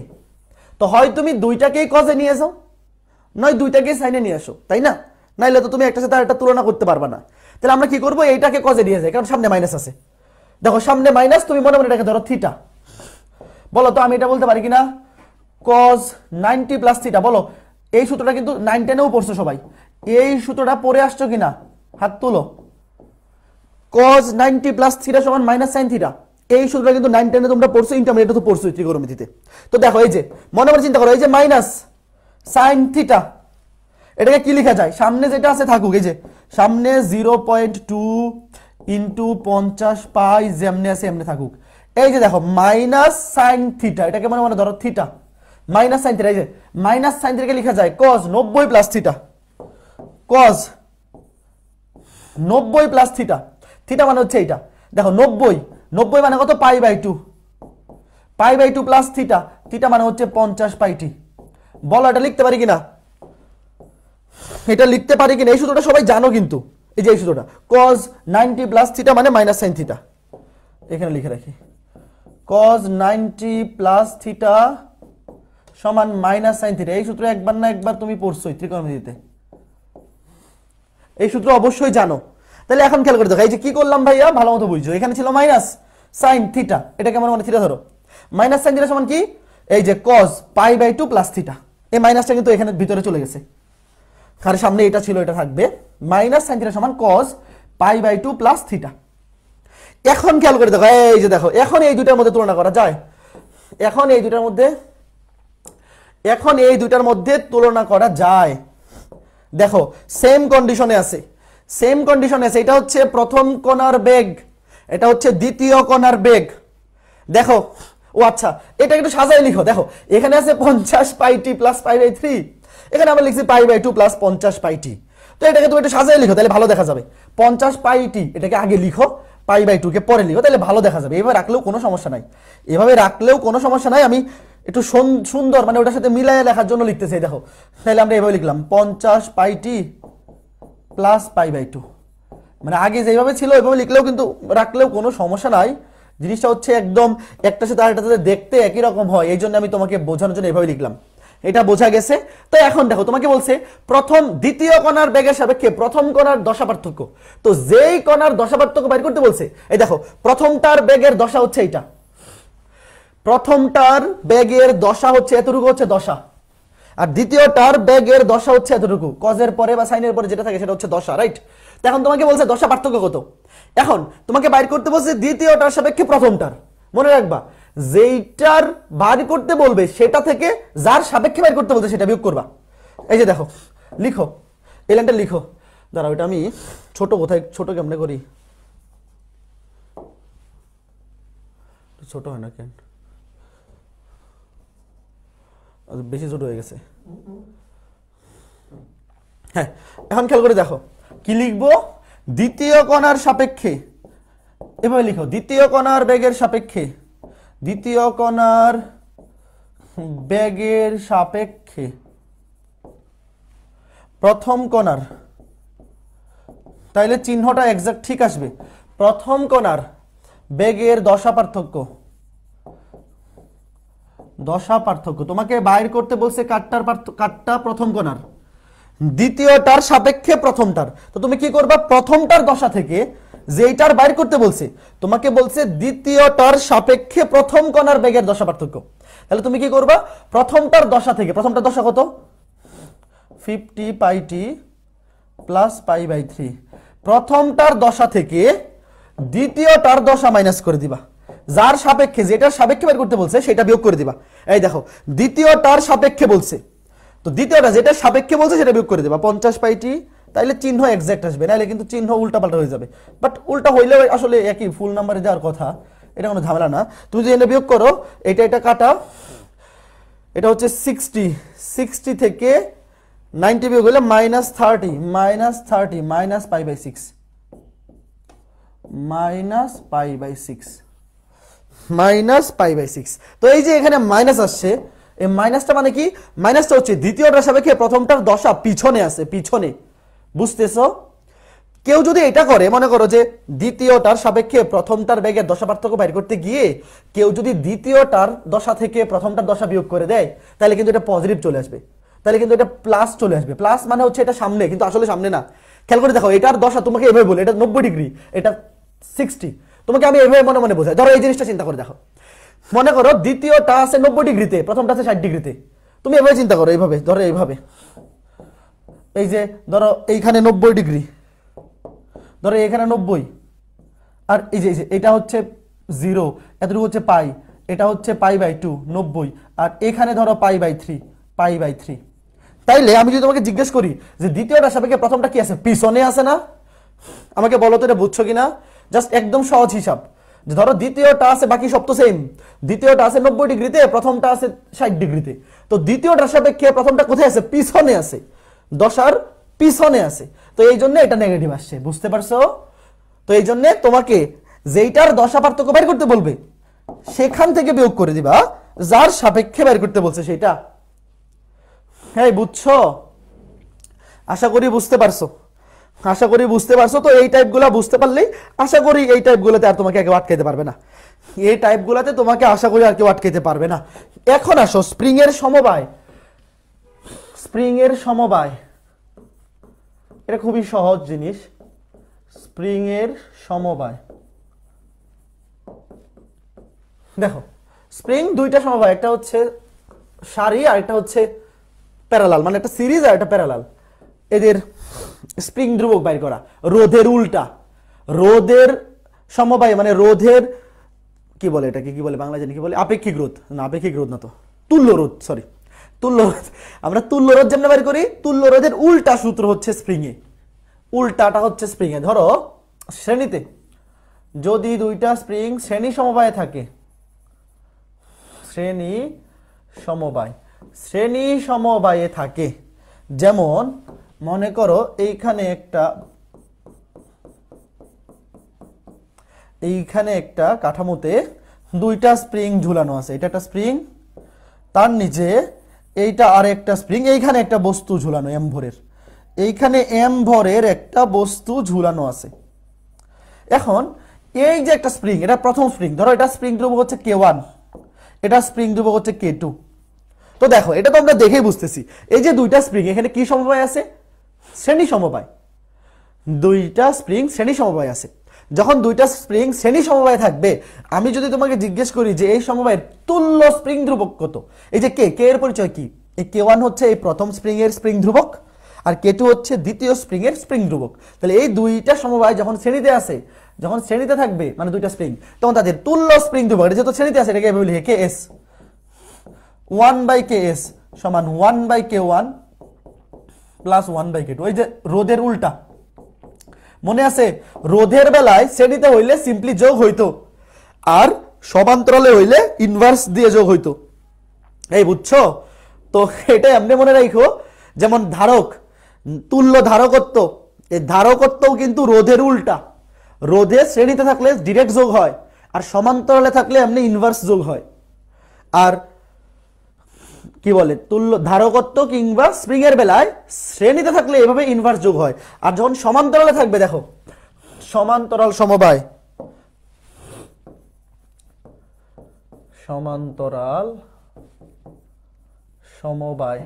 তো হয় তুমি দুইটাকেই কজে নিয়ে যাও নয় দুইটাকেই সাইনে নিয়ে আসো তাই না নাইলে তো তুমি একটা সাথে আরেকটা তুলনা করতে পারবা না তাহলে আমরা কি করবো এইটাকে কজে নিয়ে যাই কারণ সামনে মাইনাস আছে দেখো সামনে মাইনাস তুমি মনে মনে এটাকে ধরো থিটা বলো তো আমি এটা বলতে পারি কিনা কজ নাইনটি প্লাস থিটা বলো এই সূত্রটা কিন্তু নাইন টেনেও পড়ছো সবাই এই সূত্রটা পরে আসছো কিনা হাত তুলো কজ নাইনটি প্লাস থিটা সমান মাইনাস sin থিটা এই সূত্রটা কিন্তু 10 এ তোমরা পড়ছো ইন্টারমিডিয়েটে তো পড়ছো ত্রিকোণমিতিতে তো দেখো এই যে মনে মনে চিন্তা করো এই যে মাইনাস sin থিটা এটাকে কি লেখা যায় সামনে যেটা আছে থাকুক এই যে সামনে 0.2 পয়েন্ট টু পঞ্চাশ পাই যেমনে আছে এমনি থাকুক এই যে দেখো মাইনাস sin থিটা এটাকে মনে মনে ধরো থিটা মাইনাস sin থিটা এই যে মাইনাস সাইন থিটাকে লেখা যায় কজ 90 প্লাস থিটা কজ নব্বই প্লাস থিটা থিটা মানে হচ্ছে এইটা দেখো নব্বই নব্বই মানে কত pi by two pi by two plus theta theta মানে হচ্ছে পঞ্চাশ পাই টি বলো এটা লিখতে পারি কিনা এটা লিখতে পারি কিনা এই সূত্রটা সবাই জানো কিন্তু এই যে এই সূত্রটা কজ নাইনটি প্লাস থিটা মানে মাইনাস সাইন থিটা এখানে লিখে রাখি কজ নাইনটি প্লাস থিটা সমান মাইনাস সাইন থিটা এই সূত্র একবার না একবার তুমি পড়ছোই ত্রিকোণমিতিতে এই সূত্র অবশ্যই জানো তাহলে এখন খেয়াল করে দেখো এই যে কি করলাম ভাইয়া ভালো মতো বুঝছো এখানে ছিল মাইনাস সাইন থিটা এটা কেমন মানে থিটা ধরো মাইনাস সাইন থিটা সমান কি এই যে cos pi by two plus theta এই মাইনাসটা কিন্তু এখানে ভিতরে চলে গেছে আর সামনে এটা ছিল এটা থাকবে মাইনাস সাইন থিটা সমান cos pi by two plus theta এখন খেয়াল করে দেখো এই যে দেখো এখন এই দুটার মধ্যে তুলনা করা যায় এখন এই দুটার মধ্যে এখন এই দুটার মধ্যে তুলনা করা যায় দেখো সেম কন্ডিশনে আছে সেম কন্ডিশন আছে এটা হচ্ছে প্রথম কণার বেগ এটা হচ্ছে দ্বিতীয় কণার বেগ দেখো ও আচ্ছা এটা একটু সাজাই লিখো দেখো এখানে আছে পঞ্চাশ পাইটি প্লাস পাই বাই থ্রি এখানে আমরা লিখছি পাই বাই টু প্লাস পঞ্চাশ পাই টি তো এটাকে তুমি একটু সাজাই লিখো তাহলে ভালো দেখা যাবে পঞ্চাশ পাই টি এটাকে আগে লিখো পাই বাই টুকে পরে লিখো তাহলে ভালো দেখা যাবে এভাবে রাখলেও কোনো সমস্যা নাই এভাবে রাখলেও কোনো সমস্যা নাই আমি একটু সুন্দর মানে ওটার সাথে মিলাইয়া লেখার জন্য লিখতে চাই দেখো তাহলে আমরা এভাবে লিখলাম পঞ্চাশ pi t plus pi by two মানে আগে যেভাবে ছিল ওইভাবে লিখলেও কিন্তু রাখলেও কোনো সমস্যা নাই জিনিসটা হচ্ছে একদম একটা সাথে আরেকটাতে দেখতে একই রকম হয় এই জন্য আমি তোমাকে বোঝানোর জন্য এভাবে লিখলাম এটা বোঝা গেছে তো এখন দেখো তোমাকে বলছে প্রথম দ্বিতীয় কণার ব্যাগের সাপেক্ষে প্রথম কণার দশা পার্থক্য তো যেই কণার দশা পার্থক্য বাইর করতে বলছে এই দেখো প্রথমটার ব্যাগের দশা হচ্ছে এইটা প্রথমটার ব্যাগের দশা হচ্ছে এতটুকু হচ্ছে দশা আর দ্বিতীয়টার ব্যাগের দশা হচ্ছে এতটুকু কজের পরে বা সাইনের পরে যেটা থাকে সেটা হচ্ছে দশা রাইট এখন তোমাকে বলছে দশা পার্থক্য কত এখন তোমাকে বাইর করতে বলছে দ্বিতীয়টার সাপেক্ষে প্রথমটার মনে রাখবা যেইটার বার করতে বলবে সেটা থেকে যার সাপেক্ষে বাইর করতে বলছে সেটা বিয়োগ করবা এই যে দেখো লিখো এই লাইনটা লিখো দাঁড়াও এটা আমি ছোট কোথায় ছোট কেমনে করি ছোট হয় না কেন বেশি ছোট হয়ে গেছে হ্যাঁ এখন খেয়াল করে দেখো কি লিখবো দ্বিতীয় কণার সাপেক্ষে এভাবে লিখো দ্বিতীয় কণার বেগের সাপেক্ষে দ্বিতীয় কণার বেগের সাপেক্ষে প্রথম কণার তাইলে চিহ্নটা একজাক্ট ঠিক আসবে প্রথম কণার বেগের দশা পার্থক্য দশা পার্থক্য তোমাকে বাইর করতে বলছে কাটটার কাঠটা প্রথম কণার দ্বিতীয়টার সাপেক্ষে প্রথমটার তো তুমি কি করবা প্রথমটার দশা থেকে যেইটার বাইর করতে বলছে তোমাকে বলছে দ্বিতীয়টার সাপেক্ষে প্রথম কণার বেগের দশা পার্থক্য তাহলে তুমি কি করবা প্রথমটার দশা থেকে প্রথমটার দশা কত fifty pi t plus pi by three প্রথমটার দশা থেকে দ্বিতীয়টার দশা মাইনাস করে দিবা যার সাপেক্ষে যেটার সাপেক্ষে বের করতে বলছে সেটা বিয়োগ করে দিবা এই দেখো দ্বিতীয়টার সাপেক্ষে বলছে তো দ্বিতীয়টা যেটা সাপেক্ষে বলছে সেটা বিয়োগ করে দেবা পঞ্চাশ পাইটি তাইলে চিহ্ন এক্সাক্ট আসবে নাহলে কিন্তু চিহ্ন উল্টাপাল্টা হয়ে যাবে বাট উল্টা হইলেও আসলে একই ফুল নাম্বারে যাওয়ার কথা এটা কোনো ঝামেলা না তুমি যদি এটা বিয়োগ করো এটা এটা কাটা এটা হচ্ছে সিক্সটি সিক্সটি থেকে নাইনটি বিয়োগ হলে minus thirty minus thirty minus pi by six minus pi by six minus pi by six তো এই যে এখানে মাইনাস আসছে এই মাইনাসটা মানে কি মাইনাসটা হচ্ছে দ্বিতীয়টার সাপেক্ষে প্রথমটার দশা পিছনে আছে পিছনে বুঝতেছো কেউ যদি এটা করে মনে করো যে দ্বিতীয়টার সাপেক্ষে প্রথমটার বেগের দশা পার্থক্য বাইর করতে গিয়ে কেউ যদি দ্বিতীয়টার দশা থেকে প্রথমটার দশা বিয়োগ করে দেয় তাহলে কিন্তু এটা পজিটিভ চলে আসবে তাহলে কিন্তু এটা প্লাস চলে আসবে প্লাস মানে হচ্ছে এটা সামনে কিন্তু আসলে সামনে না খেয়াল করে দেখো এটার দশা তোমাকে এভাবে বলে এটা নব্বই ডিগ্রি এটা সিক্সটি তোমাকে আমি এইভাবে মনে মনে বোঝাই ধরো এই জিনিসটা চিন্তা করে দেখো মনে করো দ্বিতীয়টা আছে নব্বই ডিগ্রিতে প্রথমটা আছে ষাট ডিগ্রিতে তুমি এভাবে চিন্তা করো এইভাবে ধরো এইভাবে এই যে ধরো এইখানে নব্বই ডিগ্রি ধরো এখানে নব্বই আর এই যে এই যে এটা হচ্ছে জিরো এতটুকু হচ্ছে পাই এটা হচ্ছে পাই বাই টু নব্বই আর এখানে ধরো pi by three pi by three তাইলে আমি যদি তোমাকে জিজ্ঞেস করি যে দ্বিতীয়টা সাপেক্ষে প্রথমটা কি আছে পিছনে আছে না আমাকে বলো তো এটা বুঝছো কি না জাস্ট একদম সহজ হিসাব ধরো দ্বিতীয়টা আছে বাকি সব তো সেম দ্বিতীয়টা আছে নব্বই ডিগ্রিতে প্রথমটা আছে ষাট ডিগ্রিতে তো দ্বিতীয়টার সাপেক্ষে প্রথমটা কোথায় আছে পিছনে আছে দশার পিছনে আছে তো এই জন্য এটা নেগেটিভ আসছে বুঝতে পারছো তো এই জন্য তোমাকে যেইটার দশা পার্থক্য বের করতে বলবে সেখান থেকে বিয়োগ করে দিবা যার সাপেক্ষে বের করতে বলছে সেটা হ্যাঁ বুঝছো আশা করি বুঝতে পারছো আশা করি বুঝতে পারছো তো এই টাইপগুলো বুঝতে পারলেই আশা করি এই টাইপগুলোতে আর তোমাকে কেউ আটকাইতে পারবে না এই টাইপগুলোতে তোমাকে আশা করি আর কেউ আটকাইতে পারবে না এখন আসো স্প্রিংয়ের সমবায় স্প্রিংয়ের সমবায় এটা খুবই সহজ জিনিস স্প্রিংয়ের সমবায় দেখো স্প্রিং দুইটা সমবায় একটা হচ্ছে সারি আর একটা হচ্ছে প্যারালাল মানে একটা সিরিজ আর একটা প্যারালাল এদের স্প্রিং ধ্রুবক বাইর করা রোধের উল্টা রোধের সমবায় মানে রোধের কি বলে এটাকে কি বলে বাংলা জানি কি বলে আপেক্ষিক রোধ না আপেক্ষিক রোধ না তো তুল্য রোধ সরি তুল্য রোধ আমরা তুল্য রোধ যেমন বাইর করি তুল্য রোধের উল্টা সূত্র হচ্ছে স্প্রিংয়ে উল্টাটা হচ্ছে স্প্রিংয়ে ধরো শ্রেণীতে যদি দুইটা স্প্রিং শ্রেণী সমবায়ে থাকে শ্রেণী সমবায় শ্রেণী সমবায়ে থাকে যেমন মনে করো এইখানে একটা এইখানে একটা কাঠামোতে দুইটা স্প্রিং ঝুলানো আছে এটা একটা স্প্রিং তার নিচে এইটা আর একটা স্প্রিং এইখানে একটা বস্তু ঝুলানো এম ভরের এইখানে এম ভরের একটা বস্তু ঝুলানো আছে এখন এই যে একটা স্প্রিং এটা প্রথম স্প্রিং ধরো এটা স্প্রিং ধ্রুব হচ্ছে কে ওয়ান এটা স্প্রিং ধ্রুব হচ্ছে কে টু তো দেখো এটা তো আমরা দেখেই বুঝতেছি এই যে দুইটা স্প্রিং এখানে কি সমবায় আছে শ্রেণী সমবায় দুইটা স্প্রিং শ্রেণী সমবায় আছে যখন দুইটা স্প্রিং শ্রেণী সমবায় থাকবে আমি যদি তোমাকে জিজ্ঞেস করি যে এই সমবায়ের তুল্য স্প্রিং ধ্রুবক কত এই যে কে কে এর পরিচয় কি এই কে ওয়ান হচ্ছে এই প্রথম স্প্রিং এর স্প্রিং ধ্রুবক আর কে টু হচ্ছে দ্বিতীয় স্প্রিং এর স্প্রিং ধ্রুবক তাহলে এই দুইটা সমবায় যখন শ্রেণীতে আছে যখন শ্রেণীতে থাকবে মানে দুইটা স্প্রিং তখন তাদের তুল্য স্প্রিং ধ্রুবক এটা যেহেতু শ্রেণীতে আছে এটাকে এভাবে লিখে k s one by k s সমান one by k one plus one by k two ওই যে রোদের উল্টা মনে আছে রোধের বেলায় শ্রেণীতে হইলে সিম্পলি যোগ হইতো আর সমান্তরালে হইলে ইনভার্স দিয়ে যোগ হইতো এই বুঝছো তো এটা এমনি মনে রাখো যেমন ধারক তুল্য ধারকত্ব এই ধারকত্বও কিন্তু রোধের উল্টা রোধে শ্রেণীতে থাকলে ডিরেক্ট যোগ হয় আর সমান্তরালে থাকলে এমনি ইনভার্স যোগ হয় আর কি বলে তুল্য ধারকত্ব কিংবা স্প্রিং এর বেলায় শ্রেণীতে থাকলে এভাবে ইনভার্স যোগ হয় আর যখন সমান্তরালে থাকবে দেখো সমান্তরাল সমবায় সমান্তরাল সমবায়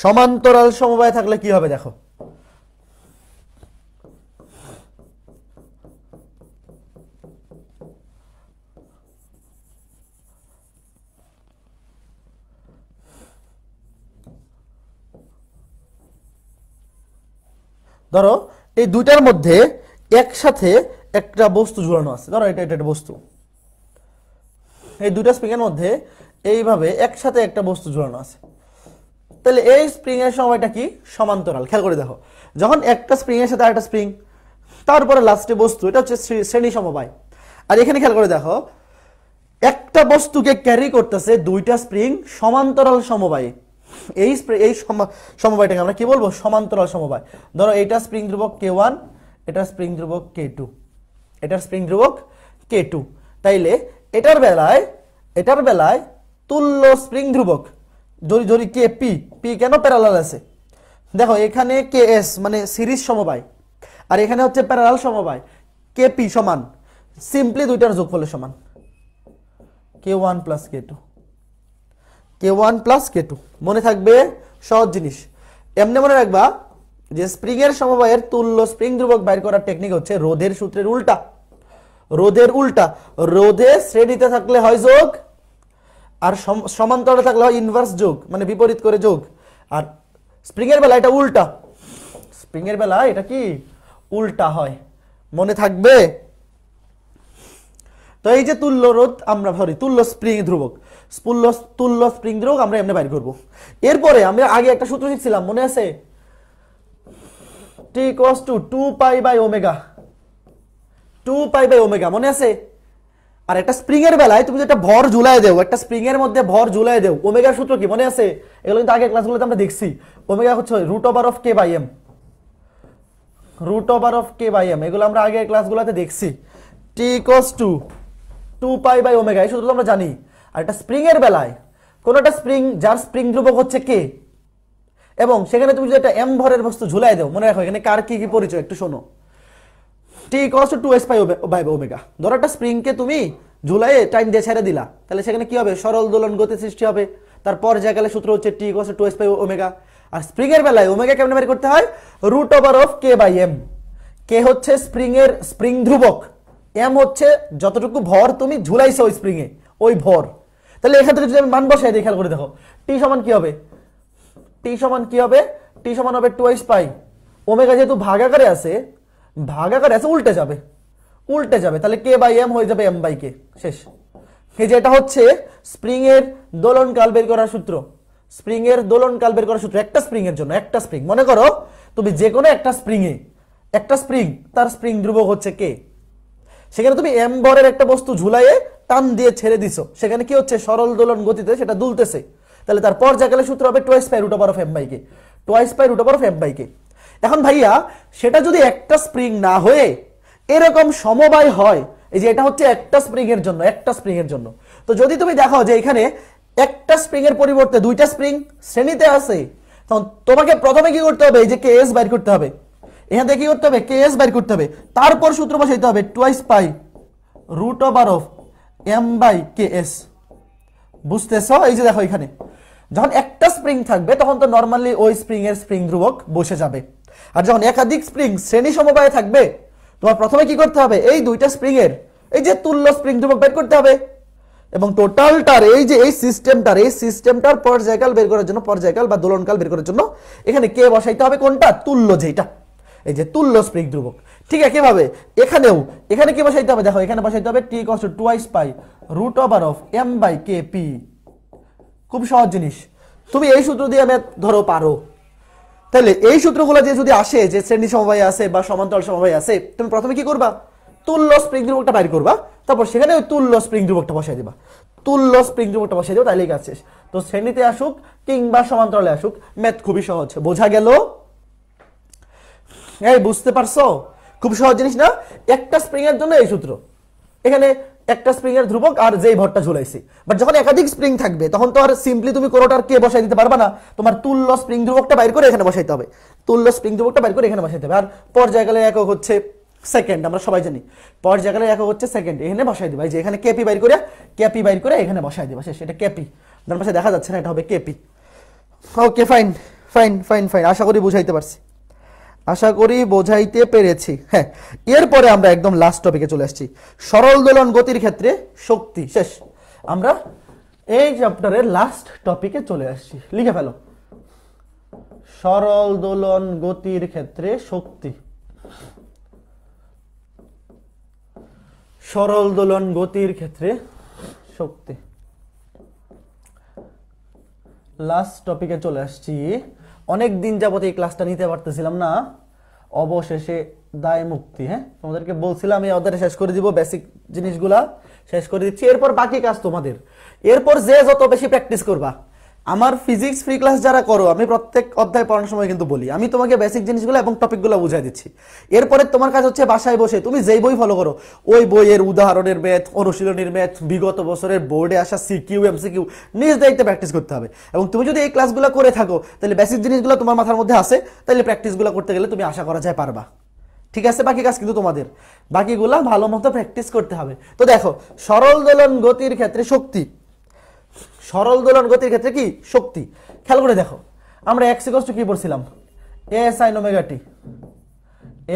সমান্তরাল সমবায় থাকলে কি হবে দেখো ধরো এই দুইটার মধ্যে একসাথে একটা বস্তু ঝুলানো আছে ধরো এটা এটা একটা বস্তু এই দুইটা স্প্রিংয়ের মধ্যে এইভাবে একসাথে একটা বস্তু ঝুলানো আছে তাহলে এই স্প্রিংয়ের সময়টা কি সমান্তরাল খেয়াল করে দেখো যখন একটা স্প্রিংয়ের সাথে আরেকটা স্প্রিং তারপরে লাস্টে বস্তু এটা হচ্ছে শ্রেণী সমবায় আর এখানে খেয়াল করে দেখো একটা বস্তুকে ক্যারি করতেছে দুইটা স্প্রিং সমান্তরাল সমবায় এই এই সমবায়টাকে আমরা কি বলবো সমান্তরাল সমবায় ধরো এটা স্প্রিং ধ্রুবক কে ওয়ান এটা স্প্রিং ধ্রুবক কে টু এটার স্প্রিং ধ্রুবক কে টু তাইলে এটার বেলায় এটার বেলায় তুল্য স্প্রিং ধ্রুবক যদি যদি কে পি পি কেন প্যারালাল আছে দেখো এখানে কে এস মানে সিরিজ সমবায় আর এখানে হচ্ছে প্যারালাল সমবায় কে পি সমান সিম্পলি দুইটার যোগফলের সমান k one plus k two k one plus k two মনে থাকবে সহজ জিনিস এমনি মনে রাখবা যে স্প্রিং এর সমবায়ের তুল্য স্প্রিং ধ্রুবক বাইর করার টেকনিক হচ্ছে রোধের সূত্রের উল্টা রোধের উল্টা রোধে শ্রেণীতে থাকলে হয় যোগ আর সমান্তরে থাকলে হয় ইনভার্স যোগ মানে বিপরীত করে যোগ আর স্প্রিং এর বেলা এটা উল্টা স্প্রিং এর বেলা এটা কি উল্টা হয় মনে থাকবে তো এই যে তুল্য রোধ আমরা সরি তুল্য স্প্রিং ধ্রুবক তুল্য তুল্য স্প্রিং ধ্রুবক আমরা এমনি বাইর করবো এরপরে আমরা আগে একটা সূত্র শিখছিলাম মনে আছে t cos two two pi by omega two pi by omega মনে আছে আর একটা স্প্রিংয়ের বেলায় তুমি একটা ভর ঝুলাই দেও একটা স্প্রিংয়ের মধ্যে ভর ঝুলাই দেও ওমেগার সূত্র কি মনে আছে এগুলো কিন্তু আগে ক্লাসগুলোতে আমরা দেখছি ওমেগা হচ্ছে root over of k by m root over of k by m এগুলো আমরা আগে ক্লাসগুলোতে দেখছি t cos two two pi by omega এই সূত্র তো আমরা জানি আর এটা স্প্রিংয়ের বেলায় কোনো একটা স্প্রিং যার স্প্রিং ধ্রুবক হচ্ছে কে এবং সেখানে তুমি যদি একটা এম ভরের বস্তু ঝুলাই দাও মনে রাখো এখানে কার কি কি পরিচয় একটু শোনো t cos two s pi by omega ধরো একটা স্প্রিংকে তুমি ঝুলাইয়ে টাইম দিয়ে ছেড়ে দিলা তাহলে সেখানে কি হবে সরল দোলন গতি সৃষ্টি হবে তারপর তার গেলে সূত্র হচ্ছে টি কস টু এস পাই ওমেগা আর স্প্রিংয়ের বেলায় ওমেগা কেমন বের করতে হয় root over of k by m k হচ্ছে স্প্রিংয়ের স্প্রিং ধ্রুবক এম হচ্ছে যতটুকু ভর তুমি ঝুলাইছো ওই স্প্রিংয়ে ওই ভর তাহলে এখান থেকে যদি আমি মান বসাই দিই খেয়াল করে দেখো টি সমান কি হবে টি সমান কি হবে টি সমান হবে টু আইস পাই ওমেগা যেহেতু ভাগাকারে আছে ভাগাকারে আছে উল্টে যাবে উল্টে যাবে তাহলে কে বাই এম হয়ে যাবে এম বাই কে শেষ এই যে এটা হচ্ছে স্প্রিংয়ের দোলনকাল বের করার সূত্র স্প্রিংয়ের দোলনকাল বের করার সূত্র একটা স্প্রিংয়ের জন্য একটা স্প্রিং মনে করো তুমি যে কোনো একটা স্প্রিংয়ে একটা স্প্রিং তার স্প্রিং ধ্রুবক হচ্ছে কে সেখানে তুমি এম্বরের একটা বস্তু ঝুলাইয়ে টান দিয়ে ছেড়ে দিছো সেখানে কি হচ্ছে সরল দোলন গতিতে সেটা দুলতেছে তাহলে তার পর্যায়কালে সূত্র হবে twice pi root over of m by k twice pi root of m by k এখন ভাইয়া সেটা যদি একটা স্প্রিং না হয়ে এরকম সমবায় হয় এই যে এটা হচ্ছে একটা স্প্রিং এর জন্য একটা স্প্রিং এর জন্য তো যদি তুমি দেখো যে এখানে একটা স্প্রিং এর পরিবর্তে দুইটা স্প্রিং শ্রেণীতে আছে তখন তোমাকে প্রথমে কি করতে হবে এই যে কে এস বাইর করতে হবে এখানে কি করতে হবে কে এস বাইর করতে হবে তারপর সূত্র বসাইতে হবে twice pi root over of m by k s বুঝতেছ এই যে দেখো এখানে যখন একটা স্প্রিং থাকবে তখন তো নর্মালি ওই স্প্রিং এর স্প্রিং ধ্রুবক বসে যাবে আর যখন একাধিক স্প্রিং শ্রেণী সমবায়ে থাকবে তোমার প্রথমে কি করতে হবে এই দুইটা স্প্রিং এর এই যে তুল্য স্প্রিং ধ্রুবক বের করতে হবে এবং টোটালটার এই যে এই সিস্টেমটার এই সিস্টেমটার পর্যায়কাল বের করার জন্য পর্যায়কাল বা দোলনকাল বের করার জন্য এখানে কে বসাইতে হবে কোনটা তুল্য যেটা এই যে তুল্য স্প্রিক ধ্রুবক ঠিক একইভাবে এখানেও এখানে কি বসাইতে হবে দেখো এখানে বসাইতে হবে t cos twice pi root over of m by k p খুব সহজ জিনিস তুমি এই সূত্র দিয়ে আমি ধরো পারো তাহলে এই সূত্রগুলো যে যদি আসে যে শ্রেণী সমবায় আছে বা সমান্তরাল সমবায় আছে তুমি প্রথমে কি করবা তুল্য স্প্রিং ধ্রুবকটা বাইর করবা তারপর সেখানে ওই তুল্য স্প্রিং ধ্রুবকটা বসাই দেবা তুল্য স্প্রিং ধ্রুবকটা বসাই দেবো তাহলে কাজ শেষ তো শ্রেণীতে আসুক কিংবা সমান্তরালে আসুক ম্যাথ খুবই সহজ বোঝা গেল এই বুঝতে পারছো খুব সহজ জিনিস না একটা স্প্রিং এর জন্য এই সূত্র এখানে একটা স্প্রিং এর ধ্রুবক আর যেই ভরটা ঝুলাইছি বাট যখন একাধিক স্প্রিং থাকবে তখন তো আর সিম্পলি তুমি কোনোটার কে বসাই দিতে পারবা না তোমার তুল্য স্প্রিং ধ্রুবকটা বাইর করে এখানে বসাইতে হবে তুল্য স্প্রিং ধ্রুবকটা বাইর করে এখানে বসাইতে হবে আর গেলে একক হচ্ছে সেকেন্ড আমরা সবাই জানি গেলে একক হচ্ছে সেকেন্ড এখানে বসাই দিবা যে এখানে কেপি বাইর করে কেপি বাইর করে এখানে বসাই দিবা শেষ এটা কেপি আপনার পাশে দেখা যাচ্ছে না এটা হবে k p okay fine fine fine fine আশা করি বুঝাইতে পারছি আশা করি বোঝাইতে পেরেছি হ্যাঁ এরপরে আমরা একদম লাস্ট টপিকে চলে আসছি সরল দোলন গতির ক্ষেত্রে শক্তি শেষ আমরা এই চ্যাপ্টারের লাস্ট টপিকে চলে আসছি লিখে ফেলো সরল দোলন গতির ক্ষেত্রে শক্তি সরল দোলন গতির ক্ষেত্রে শক্তি লাস্ট টপিকে চলে আসছি অনেক দিন যাবত এই ক্লাসটা নিতে পারতেছিলাম না অবশেষে দায় মুক্তি হ্যাঁ তোমাদেরকে বলছিলাম এই অধ্যায়টা শেষ করে দিব বেসিক জিনিসগুলা শেষ করে দিচ্ছি এরপর বাকি কাজ তোমাদের এরপর যে যত বেশি প্র্যাকটিস করবা আমার ফিজিক্স ফ্রি ক্লাস যারা করো আমি প্রত্যেক অধ্যায় পড়ানোর সময় কিন্তু বলি আমি তোমাকে বেসিক জিনিসগুলো এবং টপিকগুলো বুঝাই দিচ্ছি এরপরে তোমার কাজ হচ্ছে বাসায় বসে তুমি যেই বই ফলো করো ওই বইয়ের উদাহরণের ম্যাথ অনুশীলনের ম্যাথ বিগত বছরের বোর্ডে আসা সিকিউ এমসিকিউ নিজ দায়িত্বে প্র্যাকটিস করতে হবে এবং তুমি যদি এই ক্লাসগুলো করে থাকো তাহলে বেসিক জিনিসগুলো তোমার মাথার মধ্যে আসে তাহলে প্র্যাকটিসগুলো করতে গেলে তুমি আশা করা যায় পারবা ঠিক আছে বাকি কাজ কিন্তু তোমাদের বাকিগুলো ভালো মতো প্র্যাকটিস করতে হবে তো দেখো সরল দোলন গতির ক্ষেত্রে শক্তি সরল দোলন গতির ক্ষেত্রে কি শক্তি খেয়াল করে দেখো আমরা এক্স ইকস টু কি পড়ছিলাম a sine omega t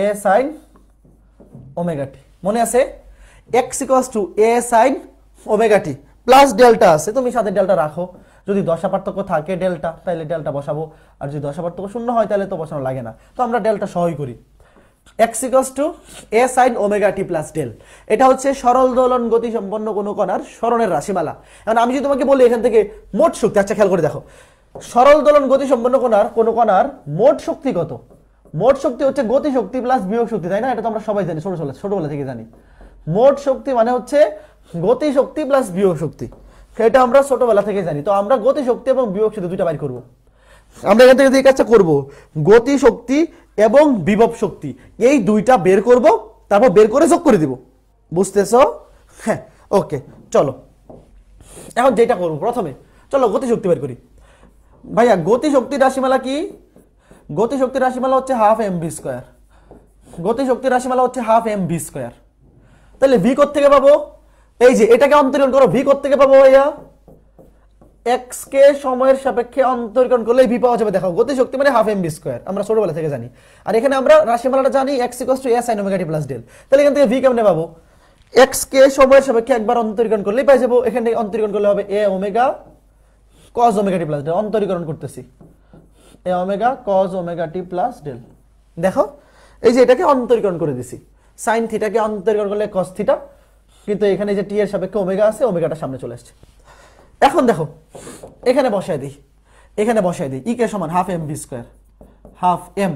a sine omega t মনে আছে x equals to a sine omega t plus delta আছে তুমি সাথে ডেল্টা রাখো যদি দশা পার্থক্য থাকে ডেল্টা তাহলে ডেল্টা বসাবো আর যদি দশা পার্থক্য শূন্য হয় তাহলে তো বসানো লাগে না তো আমরা ডেল্টা সহই করি x to a sine omega t plus del এটা হচ্ছে সরল দোলন গতি সম্পন্ন কোনো কণার সরণের রাশিমালা এখন আমি যদি তোমাকে বলি এখান থেকে মোট শক্তি আচ্ছা খেয়াল করে দেখো সরল দোলন গতি সম্পন্ন কণার কোনো কণার মোট শক্তি কত মোট শক্তি হচ্ছে গতি শক্তি প্লাস বিয়োগ শক্তি তাই না এটা তো আমরা সবাই জানি ছোটো ছোটোবেলা থেকে জানি মোট শক্তি মানে হচ্ছে গতি শক্তি প্লাস বিয়োগ শক্তি সেটা আমরা ছোটোবেলা থেকে জানি তো আমরা গতি শক্তি এবং বিয়োগ শক্তি দুইটা বাইর করবো আমরা এখান থেকে যে কাজটা করবো গতি শক্তি এবং বিভব শক্তি এই দুইটা বের করব তারপর বের করে যোগ করে দিব বুঝতেছ হ্যাঁ ওকে চলো এখন যেটা করবো প্রথমে চলো গতি শক্তি বের করি ভাইয়া গতি শক্তির রাশিমালা কি গতি শক্তির রাশিমালা হচ্ছে হাফ এম ভি স্কোয়ার গতি শক্তির রাশিমালা হচ্ছে হাফ এম ভি স্কোয়ার তাহলে ভি কোথ থেকে পাবো এই যে এটাকে অন্তরণ করো ভি কোথ থেকে পাবো ভাইয়া এক্স কে সময়ের সাপেক্ষে অন্তরীকরণ করলে ভি পাওয়া যাবে দেখো গতি শক্তি মানে হাফ এম বি স্কোয়ার আমরা ছোটবেলা থেকে জানি আর এখানে আমরা রাশিমালাটা জানি x equals to s sine omega t plus del তাহলে এখান থেকে ভি কেমনে পাবো এক্স কে সময়ের সাপেক্ষে একবার অন্তরীকরণ করলেই পাই যাবো এখান থেকে অন্তরীকরণ করলে হবে a omega cos omega t plus del অন্তরীকরণ করতেছি a omega cos omega t plus del দেখো এই যে এটাকে অন্তরীকরণ করে দিছি সাইন থিটাকে অন্তরীকরণ করলে কস থিটা কিন্তু এখানে যে টি এর সাপেক্ষে ওমেগা আছে ওমেগাটা সামনে চলে আসছে এখন দেখো এখানে বসায় দিই এখানে বসায় দিই ইকে e সমান half m v square half m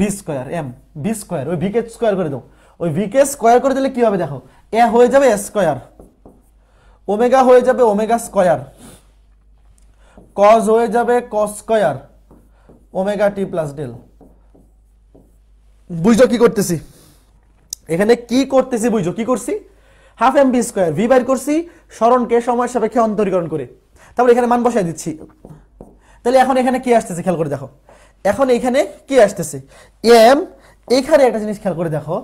v square m v square ওই ভিকে স্কোয়ার করে দাও ওই ভিকে স্কোয়ার করে দিলে কি হবে দেখো এ হয়ে যাবে এ স্কোয়ার ওমেগা হয়ে যাবে ওমেগা স্কোয়ার কজ হয়ে যাবে cos square omega t plus del বুঝছো কি করতেছি এখানে কি করতেছি বুঝছো কি করছি half m v square v বাইর করছি স্মরণকে সময়ের সাপেক্ষে অন্তরীকরণ করে তারপর এখানে মান বসাই দিচ্ছি তাহলে এখন এখানে কি আসতেছে খেয়াল করে দেখো এখন এইখানে কি আসতেছে এম এইখানে একটা জিনিস খেয়াল করে দেখো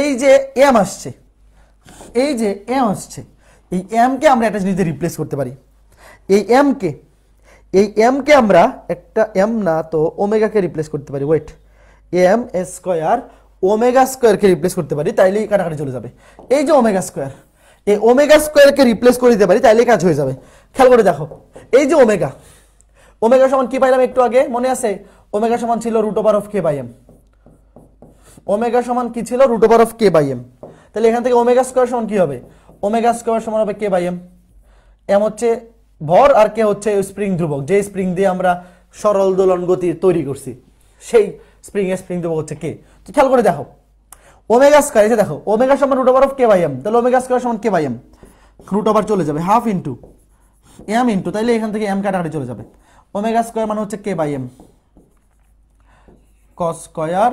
এই যে এম আসছে এই যে এম আসছে এই এমকে আমরা একটা জিনিস দিয়ে রিপ্লেস করতে পারি এই এমকে এই এমকে আমরা একটা এম না তো ওমেগাকে রিপ্লেস করতে পারি ওয়েট এম স্কোয়ার ওমেগা স্কোয়ারকে রিপ্লেস করতে পারি তাইলেই কাটাকাটি চলে যাবে এই যে ওমেগা স্কোয়ার এই ওমেগা স্কোয়ারকে রিপ্লেস করে দিতে পারি তাইলে কাজ হয়ে যাবে খেয়াল করে দেখো এই যে ওমেগা ওমেগা সমান কি পাইলাম একটু আগে মনে আছে ওমেগা সমান ছিল root over of k by m omega সমান কি ছিল root over of k by m তাহলে এখান থেকে ওমেগা স্কোয়ার সমান কি হবে ওমেগা স্কোয়ার সমান হবে কে বাই এম এম হচ্ছে ভর আর কে হচ্ছে স্প্রিং ধ্রুবক যে স্প্রিং দিয়ে আমরা সরল দোলন গতি তৈরি করছি সেই স্প্রিং এর স্প্রিং ধ্রুবক হচ্ছে কে তো খেয়াল করে দেখো ওমেগা স্কয়ার এসে দেখো ওমেগা সমান root over of k by m তাহলে ওমেগা স্কয়ার সমান k by m root over চলে যাবে হাফ ইন্টু এম ইন্টু তাইলে এখান থেকে এম কাটাকাটি চলে যাবে ওমেগা স্কয়ার মানে হচ্ছে k by m cos square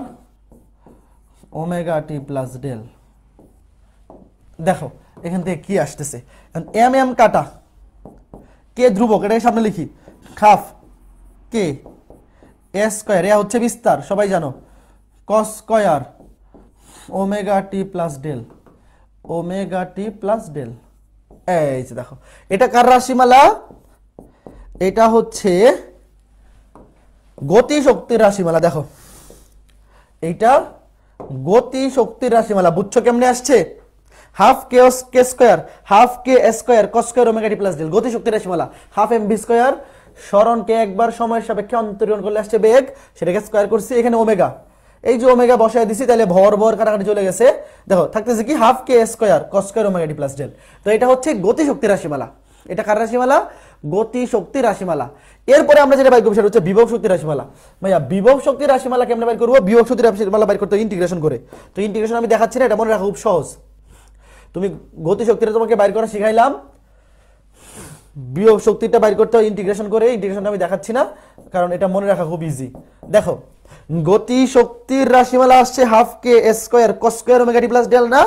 omega t plus del দেখো এখান থেকে কি আসতেছে এম এম কাটা কে ধ্রুবক এটাকে সামনে লিখি খাফ কে এ স্কয়ার এ হচ্ছে বিস্তার সবাই জানো cos square omega t plus del omega t plus del এই যে দেখো এটা কার রাশিমালা এটা হচ্ছে গতি শক্তির রাশিমালা দেখো এইটা গতি শক্তির রাশিমালা বুঝছো কেমনে আসছে half k k square half k square cos square omega t plus del গতি শক্তির রাশিমালা হাফ এম বি স্কোয়ার স্মরণকে একবার সময়ের সাপেক্ষে অন্তরীণ করলে আসছে বেগ সেটাকে স্কোয়ার করছি এখানে ওমেগা এই যে ওমেগা বসায় দিছি তাহলে ভর ভর কাটাকাটি চলে গেছে দেখো থাকতেছে কি half k square cos square omega d plus del তো এটা হচ্ছে গতি শক্তি রাশিমালা এটা কার রাশিমালা গতি শক্তি রাশিমালা এরপরে আমরা যেটা বাইর করবো সেটা হচ্ছে বিভব শক্তি রাশিমালা ভাইয়া বিভব শক্তি রাশিমালাকে আমরা বাইর করবো বিভব শক্তি রাশিমালা বাইর করতে ইন্টিগ্রেশন করে তো ইন্টিগ্রেশন আমি দেখাচ্ছি না এটা মনে রাখা খুব সহজ তুমি গতি শক্তিটা তোমাকে বাইর করা শিখাইলাম বিভব শক্তিটা বাইর করতে ইন্টিগ্রেশন করে ইন্টিগ্রেশনটা আমি দেখাচ্ছি না কারণ এটা মনে রাখা খুব ইজি দেখো গতি শক্তির রাশিমালা আসছে half k square cos square omega t plus del না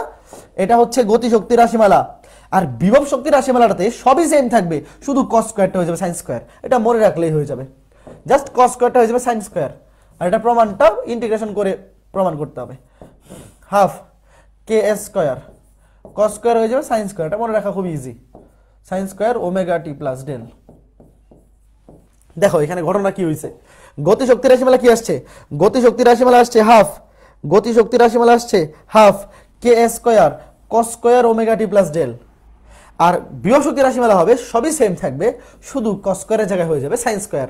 এটা হচ্ছে গতি শক্তির রাশিমালা আর বিভব শক্তির রাশিমালাটাতে সবই সেম থাকবে শুধু কস স্কোয়ারটা হয়ে যাবে সাইন স্কোয়ার এটা মনে রাখলেই হয়ে যাবে জাস্ট কস স্কোয়ারটা হয়ে যাবে সাইন স্কোয়ার আর এটা প্রমাণটা ইন্টিগ্রেশন করে প্রমাণ করতে হবে half k square cos square হয়ে যাবে সাইন স্কোয়ার এটা মনে রাখা খুব easy sine square omega t plus del দেখো এখানে ঘটনা কি হয়েছে গতিশক্তি রাশিমালা কি আসছে গতিশক্তি রাশিমালা আসছে হাফ গতি গতিশক্তি রাশিমালা আসছে half k square cos square omega t plus del আর বৃহ শক্তি রাশিমালা হবে সবই সেম থাকবে শুধু কস স্কোয়ারের জায়গায় হয়ে যাবে সাইন স্কোয়ার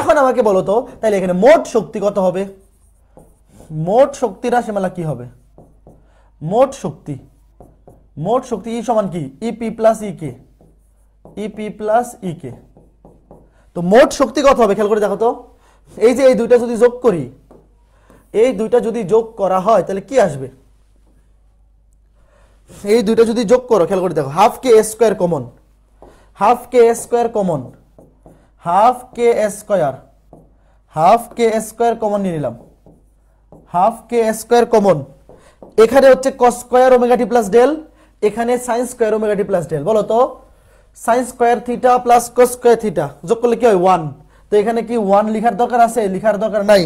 এখন আমাকে বলো তো তাহলে এখানে মোট শক্তি কত হবে মোট শক্তি রাশিমালা কি হবে মোট শক্তি মোট শক্তি ই সমান কি e p plus e k e p plus e k তো মোট শক্তি কত হবে খেয়াল করে দেখো তো এই যে এই দুইটা যদি যোগ করি এই দুইটা যদি যোগ করা হয় তাহলে কি আসবে এই দুইটা যদি যোগ করো খেয়াল করে দেখো half k square common half k square common half k square half k square common নিয়ে নিলাম হাফ কে স্কোয়ার কমন এখানে হচ্ছে cos square omega t plus del এখানে sine square omega t plus del বলো তো sine square theta plus cos square theta যোগ করলে কি হয় ওয়ান তো এখানে কি ওয়ান লিখার দরকার আছে লিখার দরকার নাই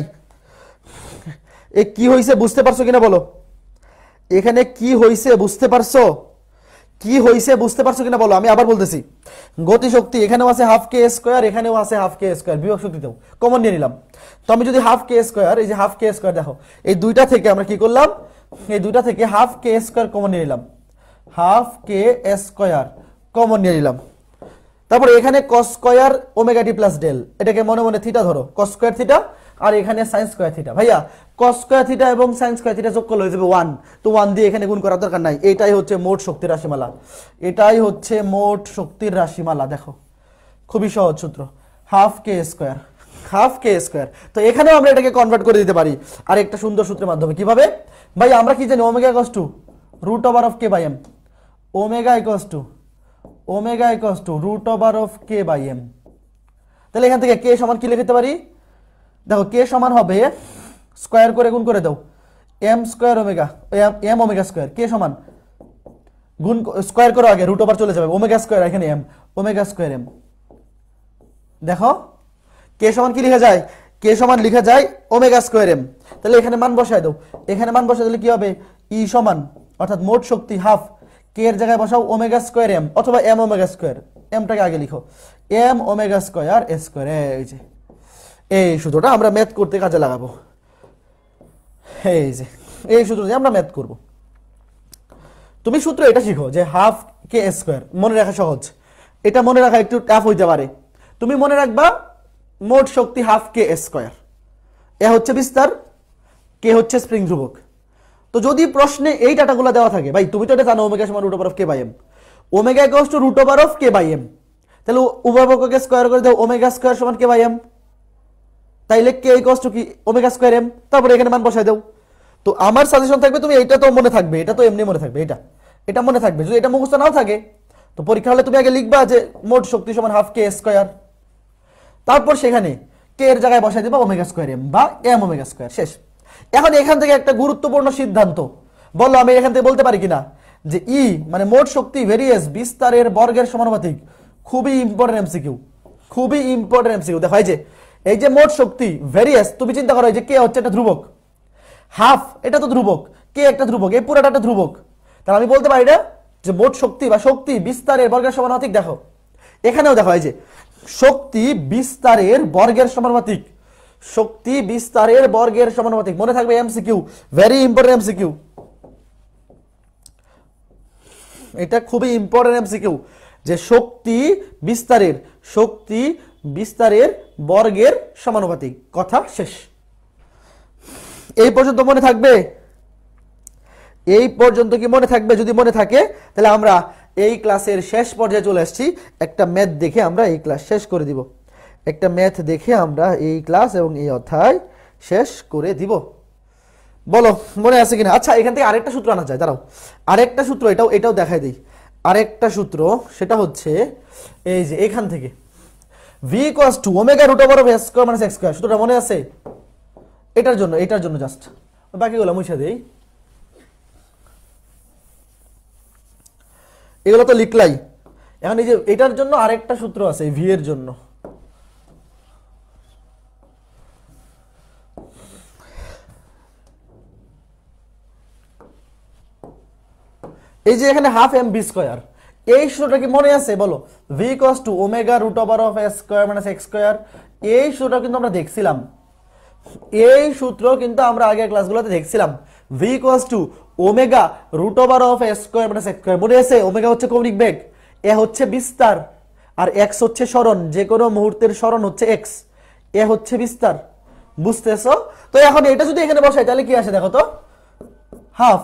এ কি হয়েছে বুঝতে পারছো কিনা বলো এখানে কি হয়েছে বুঝতে পারছো কি হয়েছে বুঝতে পারছো কিনা বলো আমি আবার বলতেছি গতি শক্তি এখানেও আছে হাফ কে স্কোয়ার এখানেও আছে হাফ কে স্কোয়ার বিভাগ শক্তিতেও কমন নিয়ে নিলাম তো আমি যদি হাফ কে স্কোয়ার এই যে হাফ কে স্কোয়ার দেখো এই দুইটা থেকে আমরা কি করলাম এই দুইটা থেকে হাফ কে স্কোয়ার কমন নিয়ে নিলাম হাফ কে স্কোয়ার কমন নিয়ে নিলাম তারপর এখানে cos square omega t plus del এটাকে মনে মনে থিটা ধরো কস স্কোয়ার থিটা আর এখানে সাইন্স স্কোয়ার থিটা ভাইয়া কস স্কোয়ার থিটা এবং সাইন্স স্কোয়ার থিটা যোগ করলে হয়ে যাবে ওয়ান তো ওয়ান দিয়ে এখানে গুণ করার দরকার নাই এটাই হচ্ছে মোট শক্তির রাশিমালা এটাই হচ্ছে মোট শক্তির রাশিমালা দেখো খুবই সহজ সূত্র half k square half k square তো এখানেও আমরা এটাকে কনভার্ট করে দিতে পারি আর একটা সুন্দর সূত্রের মাধ্যমে কিভাবে ভাই আমরা কি জানি omega cos two root over of k by m omega equals to omega equals to root over of k by m তাহলে এখান থেকে কে সমান কি লিখতে পারি দেখো কে সমান হবে স্কোয়ার করে গুণ করে দাও m square omega m omega square k সমান গুণ স্কোয়ার করো আগে রুট ওভার চলে যাবে ওমেগা স্কোয়ার এখানে এম ওমেগা স্কোয়ার এম দেখো কে সমান কি লিখা যায় কে সমান লিখা যায় ওমেগা স্কোয়ার এম তাহলে এখানে মান বসায় দাও এখানে মান বসায় দিলে কি হবে ই e সমান অর্থাৎ মোট শক্তি হাফ কে এর জায়গায় বসাও ওমেগা স্কোয়ার এম অথবা এম ওমেগা স্কোয়ার এমটাকে আগে লিখো m omega square a square এই যে এই সূত্রটা আমরা ম্যাথ করতে কাজে লাগাবো এই যে এই সূত্র দিয়ে আমরা ম্যাথ করব তুমি সূত্র এটা শিখো যে হাফ কে স্কোয়ার মনে রাখা সহজ এটা মনে রাখা একটু টাফ হইতে পারে তুমি মনে রাখবা মোট শক্তি হাফ কে স্কোয়ার এ হচ্ছে বিস্তার কে হচ্ছে স্প্রিং ধ্রুবক তো যদি প্রশ্নে এই ডাটাগুলো দেওয়া থাকে ভাই তুমি তো এটা জানো ওমেগা সমান root over of k by m omega equals to root over of k by m তাহলে উভয় পক্ষকে স্কোয়ার করে দাও ওমেগা স্কোয়ার সমান কে বাই এম তাইলে কে ইকোয়াস টু কি ওমেগা স্কোয়ার এম তারপরে এখানে মান বসাই দাও তো আমার সাজেশন থাকবে তুমি এইটা তো মনে থাকবে এটা তো এমনি মনে থাকবে এটা এটা মনে থাকবে যদি এটা মুখস্থ নাও থাকে তো পরীক্ষা হলে তুমি আগে লিখবা যে মোট শক্তি সমান হাফ কে স্কোয়ার তারপর সেখানে কে এর জায়গায় বসাই দেবা ওমেগা স্কোয়ার এম বা এম ওমেগা স্কোয়ার শেষ এখন এখান থেকে একটা গুরুত্বপূর্ণ সিদ্ধান্ত বললো আমি এখান থেকে বলতে পারি কিনা যে ই মানে মোট শক্তি ভেরিয়েস বিস্তারের বর্গের সমানুপাতিক খুবই ইম্পর্টেন্ট এমসিকিউ খুবই ইম্পর্টেন্ট এমসিকিউ দেখা হয় যে এই যে মোট শক্তি ভেরিয়েস তুমি চিন্তা করো যে কে হচ্ছে একটা ধ্রুবক হাফ এটা তো ধ্রুবক কে একটা ধ্রুবক এই পুরাটা একটা ধ্রুবক তাহলে আমি বলতে পারি না যে মোট শক্তি বা শক্তি বিস্তারের বর্গের সমানুপাতিক দেখো এখানেও দেখা হয় যে শক্তি বিস্তারের বর্গের সমানুপাতিক শক্তি বিস্তারের বর্গের সমানুপাতিক মনে থাকবে এমসিকিউ ভেরি ইম্পর্টেন্ট এমসিকিউ এটা খুবই ইম্পর্টেন্ট এমসিকিউ যে শক্তি বিস্তারের শক্তি বিস্তারের বর্গের সমানুপাতিক কথা শেষ এই পর্যন্ত মনে থাকবে এই পর্যন্ত কি মনে থাকবে যদি মনে থাকে তাহলে আমরা এই ক্লাসের শেষ পর্যায়ে চলে আসছি একটা ম্যাথ দেখে আমরা এই ক্লাস শেষ করে দিব একটা ম্যাথ দেখে আমরা এই ক্লাস এবং এই অধ্যায় শেষ করে দিব বলো মনে আছে কিনা আচ্ছা এখান থেকে আরেকটা সূত্র আনা যায় দাঁড়াও আরেকটা সূত্র এটাও এটাও দেখাই দিই আরেকটা সূত্র সেটা হচ্ছে এই যে এখান থেকে v equals to omega root over s square মানে এক্স স্কোয়ার সূত্রটা মনে আছে এটার জন্য এটার জন্য জাস্ট বাকিগুলো মুছে দেই এগুলো তো লিখলাই এখন এই যে এটার জন্য আরেকটা সূত্র আছে ভি এর জন্য এই যে এখানে হাফ এম বি স্কোয়ার এই সূত্রটা কি মনে আছে বলো v cos two omega root over of s square minus x square এই সূত্রটা কিন্তু আমরা দেখছিলাম এই সূত্র কিন্তু আমরা আগের ক্লাসগুলোতে দেখছিলাম v cos two omega root over of s square minus x square মনে আছে ওমেগা হচ্ছে কৌণিক বেগ এ হচ্ছে বিস্তার আর এক্স হচ্ছে স্মরণ যে কোনো মুহূর্তের স্মরণ হচ্ছে এক্স এ হচ্ছে বিস্তার বুঝতেছ তো এখন এটা যদি এখানে বসাই তাহলে কি আসে দেখো তো হাফ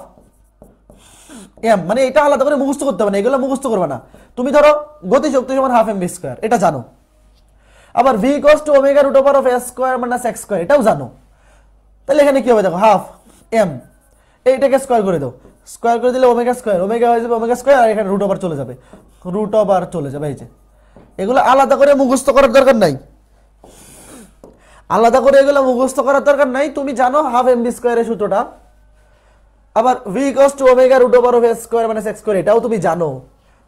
এম মানে এটা আলাদা করে মুখস্থ করতে হবে না এগুলো মুখস্থ করবে না তুমি ধরো গতি শক্তি সমান হাফ এম বি স্কোয়ার এটা জানো আবার v cos two omega root over of s square minus x square এটাও জানো তাহলে এখানে কি হবে দেখো হাফ এম এইটাকে স্কোয়ার করে দাও স্কোয়ার করে দিলে ওমেগা স্কোয়ার ওমেগা হয়ে যাবে ওমেগা স্কোয়ার আর এখানে রুট ওভার চলে যাবে রুট ওভার চলে যাবে এই যে এগুলো আলাদা করে মুখস্থ করার দরকার নাই আলাদা করে এগুলো মুখস্থ করার দরকার নাই তুমি জানো হাফ এম বি স্কোয়ারের সূত্রটা আবার v equals to omega root over of square মানে এক্স স্কোয়ার এটাও তুমি জানো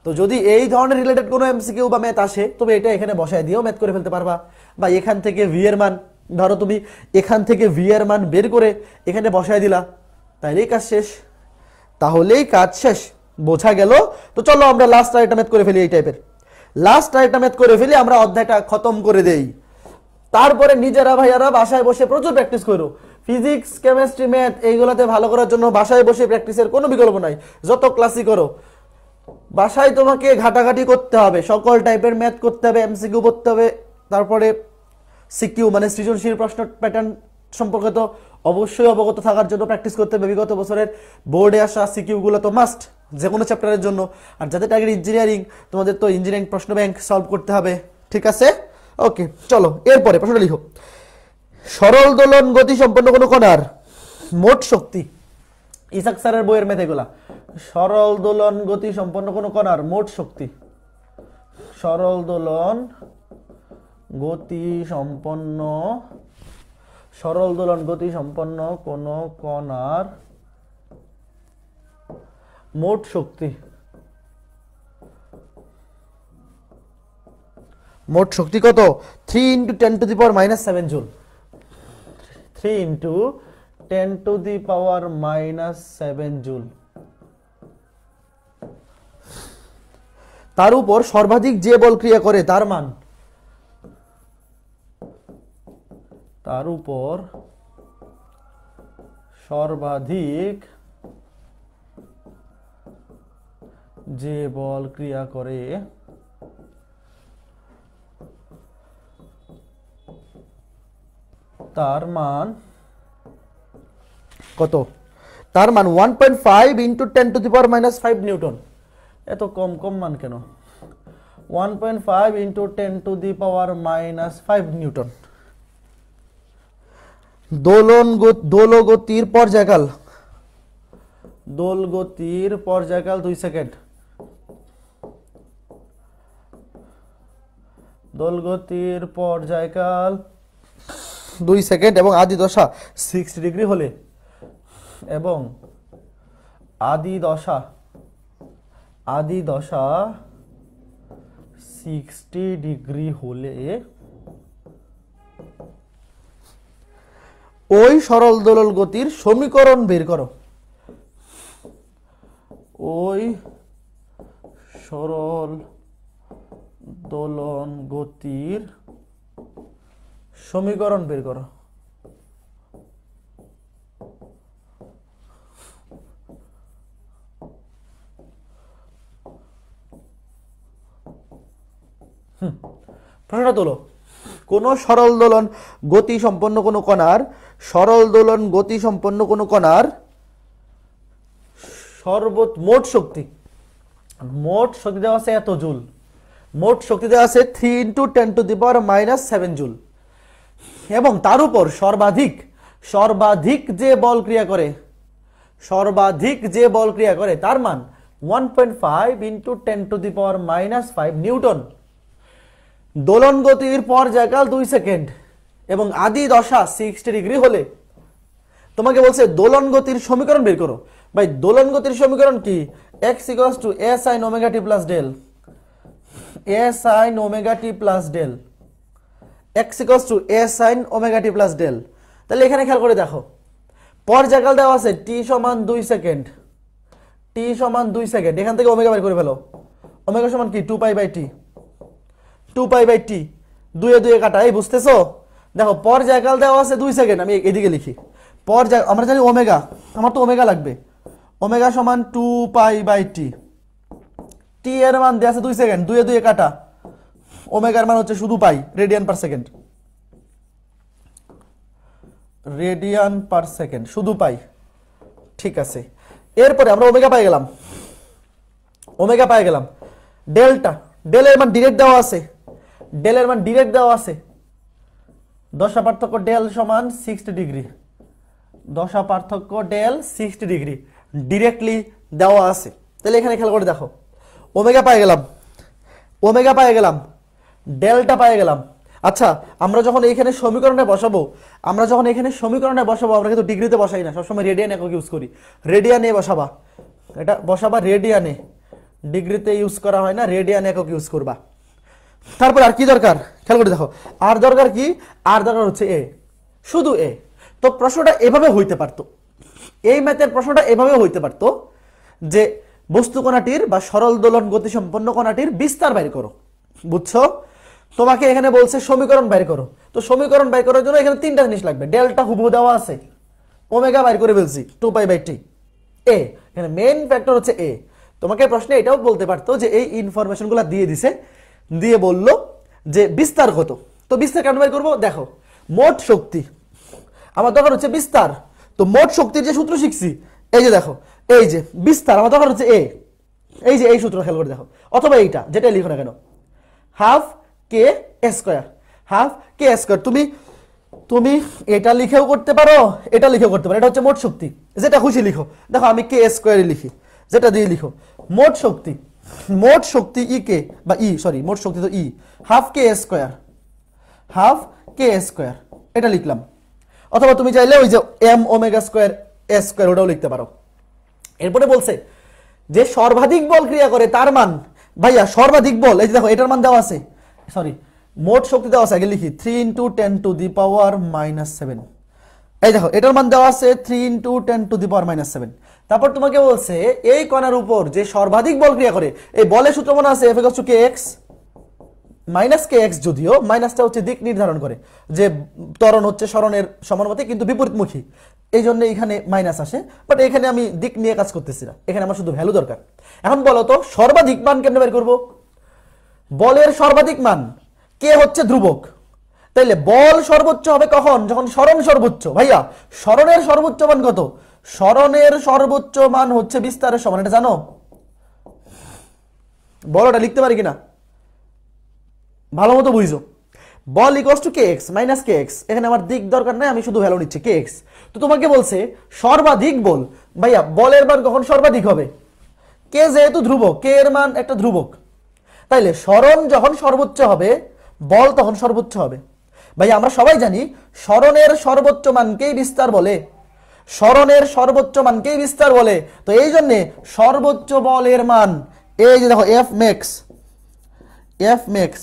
তো যদি এই ধরনের রিলেটেড কোনো এমসিকিউ বা ম্যাথ আসে তুমি এটা এখানে বসায় দিয়েও ম্যাথ করে ফেলতে পারবা বা এখান থেকে ভি এর মান ধরো তুমি এখান থেকে ভি এর মান বের করে এখানে বসায় দিলা তাইলেই কাজ শেষ তাহলেই কাজ শেষ বোঝা গেল তো চলো আমরা লাস্ট আইটেম ম্যাথ করে ফেলি এই টাইপের লাস্ট আইটেম ম্যাথ করে ফেলি আমরা অধ্যায়টা খতম করে দেই তারপরে নিজেরা ভাইয়ারা বাসায় বসে প্রচুর প্র্যাকটিস করো ফিজিক্স কেমিস্ট্রি ম্যাথ এইগুলোতে ভালো করার জন্য বাসায় বসে প্র্যাকটিসের কোনো বিকল্প নাই যত ক্লাসই করো বাসায় তোমাকে ঘাটাঘাটি করতে হবে সকল টাইপের ম্যাথ করতে হবে এমসিকিউ পড়তে হবে তারপরে সিকিউ মানে সৃজনশীল প্রশ্ন প্যাটার্ন সম্পর্কে তো অবশ্যই অবগত থাকার জন্য প্র্যাকটিস করতে হবে বিগত বছরের বোর্ডে আসা সিকিউগুলো তো মাস্ট যে কোনো চ্যাপ্টারের জন্য আর যাদের টার্গেট ইঞ্জিনিয়ারিং তোমাদের তো ইঞ্জিনিয়ারিং প্রশ্ন ব্যাংক সলভ করতে হবে ঠিক আছে ওকে চলো এরপরে প্রশ্নটা লিখো সরল দোলন গতি সম্পন্ন কোনো কণার মোট শক্তি ইসাক স্যারের বইয়ের গুলা সরল দোলন গতি সম্পন্ন কোনো কণার মোট শক্তি সরল দোলন গতি সম্পন্ন সরল দোলন গতি সম্পন্ন কোনো কণার মোট শক্তি মোট শক্তি কত three into ten to the power minus seven joule three into ten to the power minus seven joule তার উপর সর্বাধিক যে বল ক্রিয়া করে তার মান তার উপর সর্বাধিক যে বল ক্রিয়া করে তার মান কত তার মান one point five into ten to the power minus five newton এত কম কম মান কেন one point five into ten to the power minus five newton দোলন দোলগতির পর্যায়কাল দোলগতির পর্যায়কাল দুই সেকেন্ড দোলগতির পর্যায়কাল দুই সেকেন্ড এবং আদি দশা সিক্সটি ডিগ্রি হলে এবং আদি দশা আদি দশা সিক্সটি ডিগ্রি হলে ওই সরল দোলন গতির সমীকরণ বের করো ওই সরল দোলন গতির সমীকরণ বের করো প্রশ্নটা তোলো কোন সরল দোলন গতি সম্পন্ন কোনো কণার সরল দোলন গতি সম্পন্ন কোনো কণার সর্বোচ্চ মোট শক্তি মোট শক্তি দেওয়া আছে এত জুল মোট শক্তি দেওয়া আছে three into ten to the power minus seven joule এবং তার উপর সর্বাধিক সর্বাধিক যে বল ক্রিয়া করে সর্বাধিক যে বল ক্রিয়া করে তার মান one point five into ten to the power minus five newton দোলন গতির পর জায়গাল দুই সেকেন্ড এবং আদি দশা সিক্সটি ডিগ্রি হলে তোমাকে বলছে দোলন গতির সমীকরণ বের করো ভাই দোলন গতির সমীকরণ কি এক্স ইকস টু এস আই নোমেগাটি টি প্লাস ডেল এস আই নোমেগাটি t plus del x equals to a sine omega t plus del তাহলে এখানে খেয়াল করে দেখো পর্যাকাল দেওয়া আছে টি সমান দুই সেকেন্ড টি সমান দুই সেকেন্ড এখান থেকে ওমেগা বের করে ফেলো ওমেগা সমান কি two pi by t two pi by t দুয়ে এ কাটা এই বুঝতেছো দেখো পর্যায়কাল দেওয়া আছে দুই সেকেন্ড আমি এদিকে লিখি পর্যায় আমরা জানি ওমেগা আমার তো ওমেগা লাগবে ওমেগা সমান টু পাই বাই টি টি এর মান দেওয়া আছে দুই সেকেন্ড দুয়ে এ কাটা ওমেগার মান হচ্ছে শুধু pi radian per second radian per second শুধু পাই ঠিক আছে এরপরে আমরা ওমেগা পাই গেলাম ওমেগা পাই গেলাম ডেলটা ডেলের মান ডিরেক্ট দেওয়া আছে ডেলের মান ডিরেক্ট দেওয়া আছে দশা পার্থক্য ডেল সমান সিক্সটি ডিগ্রি দশা পার্থক্য ডেল সিক্সটি ডিগ্রি ডিরেক্টলি দেওয়া আছে তাহলে এখানে খেয়াল করে দেখো ওমেগা পাই গেলাম ওমেগা পাই গেলাম ডেলটা পায়ে গেলাম আচ্ছা আমরা যখন এখানে সমীকরণে বসাবো আমরা যখন এখানে সমীকরণে বসাবো আমরা কিন্তু ডিগ্রিতে বসাই না সবসময় রেডিয়ান একক ইউজ করি রেডিয়ানে বসাবা এটা বসাবা রেডিয়ানে ডিগ্রিতে ইউজ করা হয় না রেডিয়ান একক ইউজ করবা তারপর আর কি দরকার খেয়াল করে দেখো আর দরকার কি আর দরকার হচ্ছে এ শুধু এ তো প্রশ্নটা এভাবে হইতে পারতো এই ম্যাথের প্রশ্নটা এভাবে হইতে পারতো যে বস্তু কণাটির বা সরল দোলন গতি সম্পন্ন কণাটির বিস্তার বাইর করো বুঝছো তোমাকে এখানে বলছে সমীকরণ বাইর করো তো সমীকরণ বাইর করার জন্য এখানে তিনটা জিনিস লাগবে ডেল্টা হুবহু দেওয়া আছে ওমেগা বাইর করে ফেলছি টু পাই বাই টি এ এখানে মেইন ফ্যাক্টর হচ্ছে এ তোমাকে প্রশ্নে এটাও বলতে পারতো যে এই ইনফরমেশনগুলো দিয়ে দিছে দিয়ে বলল যে বিস্তার কত তো বিস্তার কেন বাইর করবো দেখো মোট শক্তি আমার দরকার হচ্ছে বিস্তার তো মোট শক্তির যে সূত্র শিখছি এই যে দেখো এই যে বিস্তার আমার দরকার হচ্ছে এ এই যে এই সূত্র খেয়াল করে দেখো অথবা এইটা যেটা লিখো না কেন half k square half k square তুমি তুমি এটা লিখেও করতে পারো এটা লিখেও করতে পারো এটা হচ্ছে মোট শক্তি যেটা খুশি লিখো দেখো আমি কে স্কোয়ারে লিখি যেটা দিয়ে লিখো মোট শক্তি মোট শক্তি ই e কে বা ই e, সরি মোট শক্তি তো E half k square half k square এটা লিখলাম অথবা তুমি চাইলে ওই যে m omega square s square ওটাও লিখতে পারো এরপরে বলছে যে সর্বাধিক বল ক্রিয়া করে তার মান ভাইয়া সর্বাধিক বল এই যে দেখো এটার মান দেওয়া আছে সরি মোট শক্তি দেওয়া আছে লিখি three into ten to the power minus seven এই দেখো এটার মান দেওয়া আছে three into ten to the power minus seven তারপর তোমাকে বলছে এই কণার উপর যে সর্বাধিক বল ক্রিয়া করে এই বলের সূত্র মনে আছে F k x minus k x যদিও মাইনাসটা হচ্ছে দিক নির্ধারণ করে যে তরণ হচ্ছে স্মরণের সমানুপাতিক কিন্তু বিপরীতমুখী এই জন্য এখানে মাইনাস আসে বাট এখানে আমি দিক নিয়ে কাজ করতেছি না এখানে আমার শুধু ভ্যালু দরকার এখন বলো তো সর্বাধিক মান কেমনে বের করবো বলের সর্বাধিক মান কে হচ্ছে ধ্রুবক তাইলে বল সর্বোচ্চ হবে কখন যখন স্মরণ সর্বোচ্চ ভাইয়া স্মরণের সর্বোচ্চ মান কত স্মরণের সর্বোচ্চ মান হচ্ছে বিস্তারের সমান এটা জানো বলটা লিখতে পারি কিনা ভালো মতো বুঝো বল equals to k x minus k x এখানে আমার দিক দরকার নাই আমি শুধু ভ্যালু নিচ্ছি কে এক্স তো তোমাকে বলছে সর্বাধিক বল ভাইয়া বলের মান কখন সর্বাধিক হবে কে যেহেতু ধ্রুবক কে এর মান একটা ধ্রুবক তাইলে স্মরণ যখন সর্বোচ্চ হবে বল তখন সর্বোচ্চ হবে ভাই আমরা সবাই জানি স্মরণের সর্বোচ্চ মানকেই বিস্তার বলে স্মরণের সর্বোচ্চ মানকেই বিস্তার বলে তো এই জন্যে সর্বোচ্চ বলের মান এই যে দেখো F max F max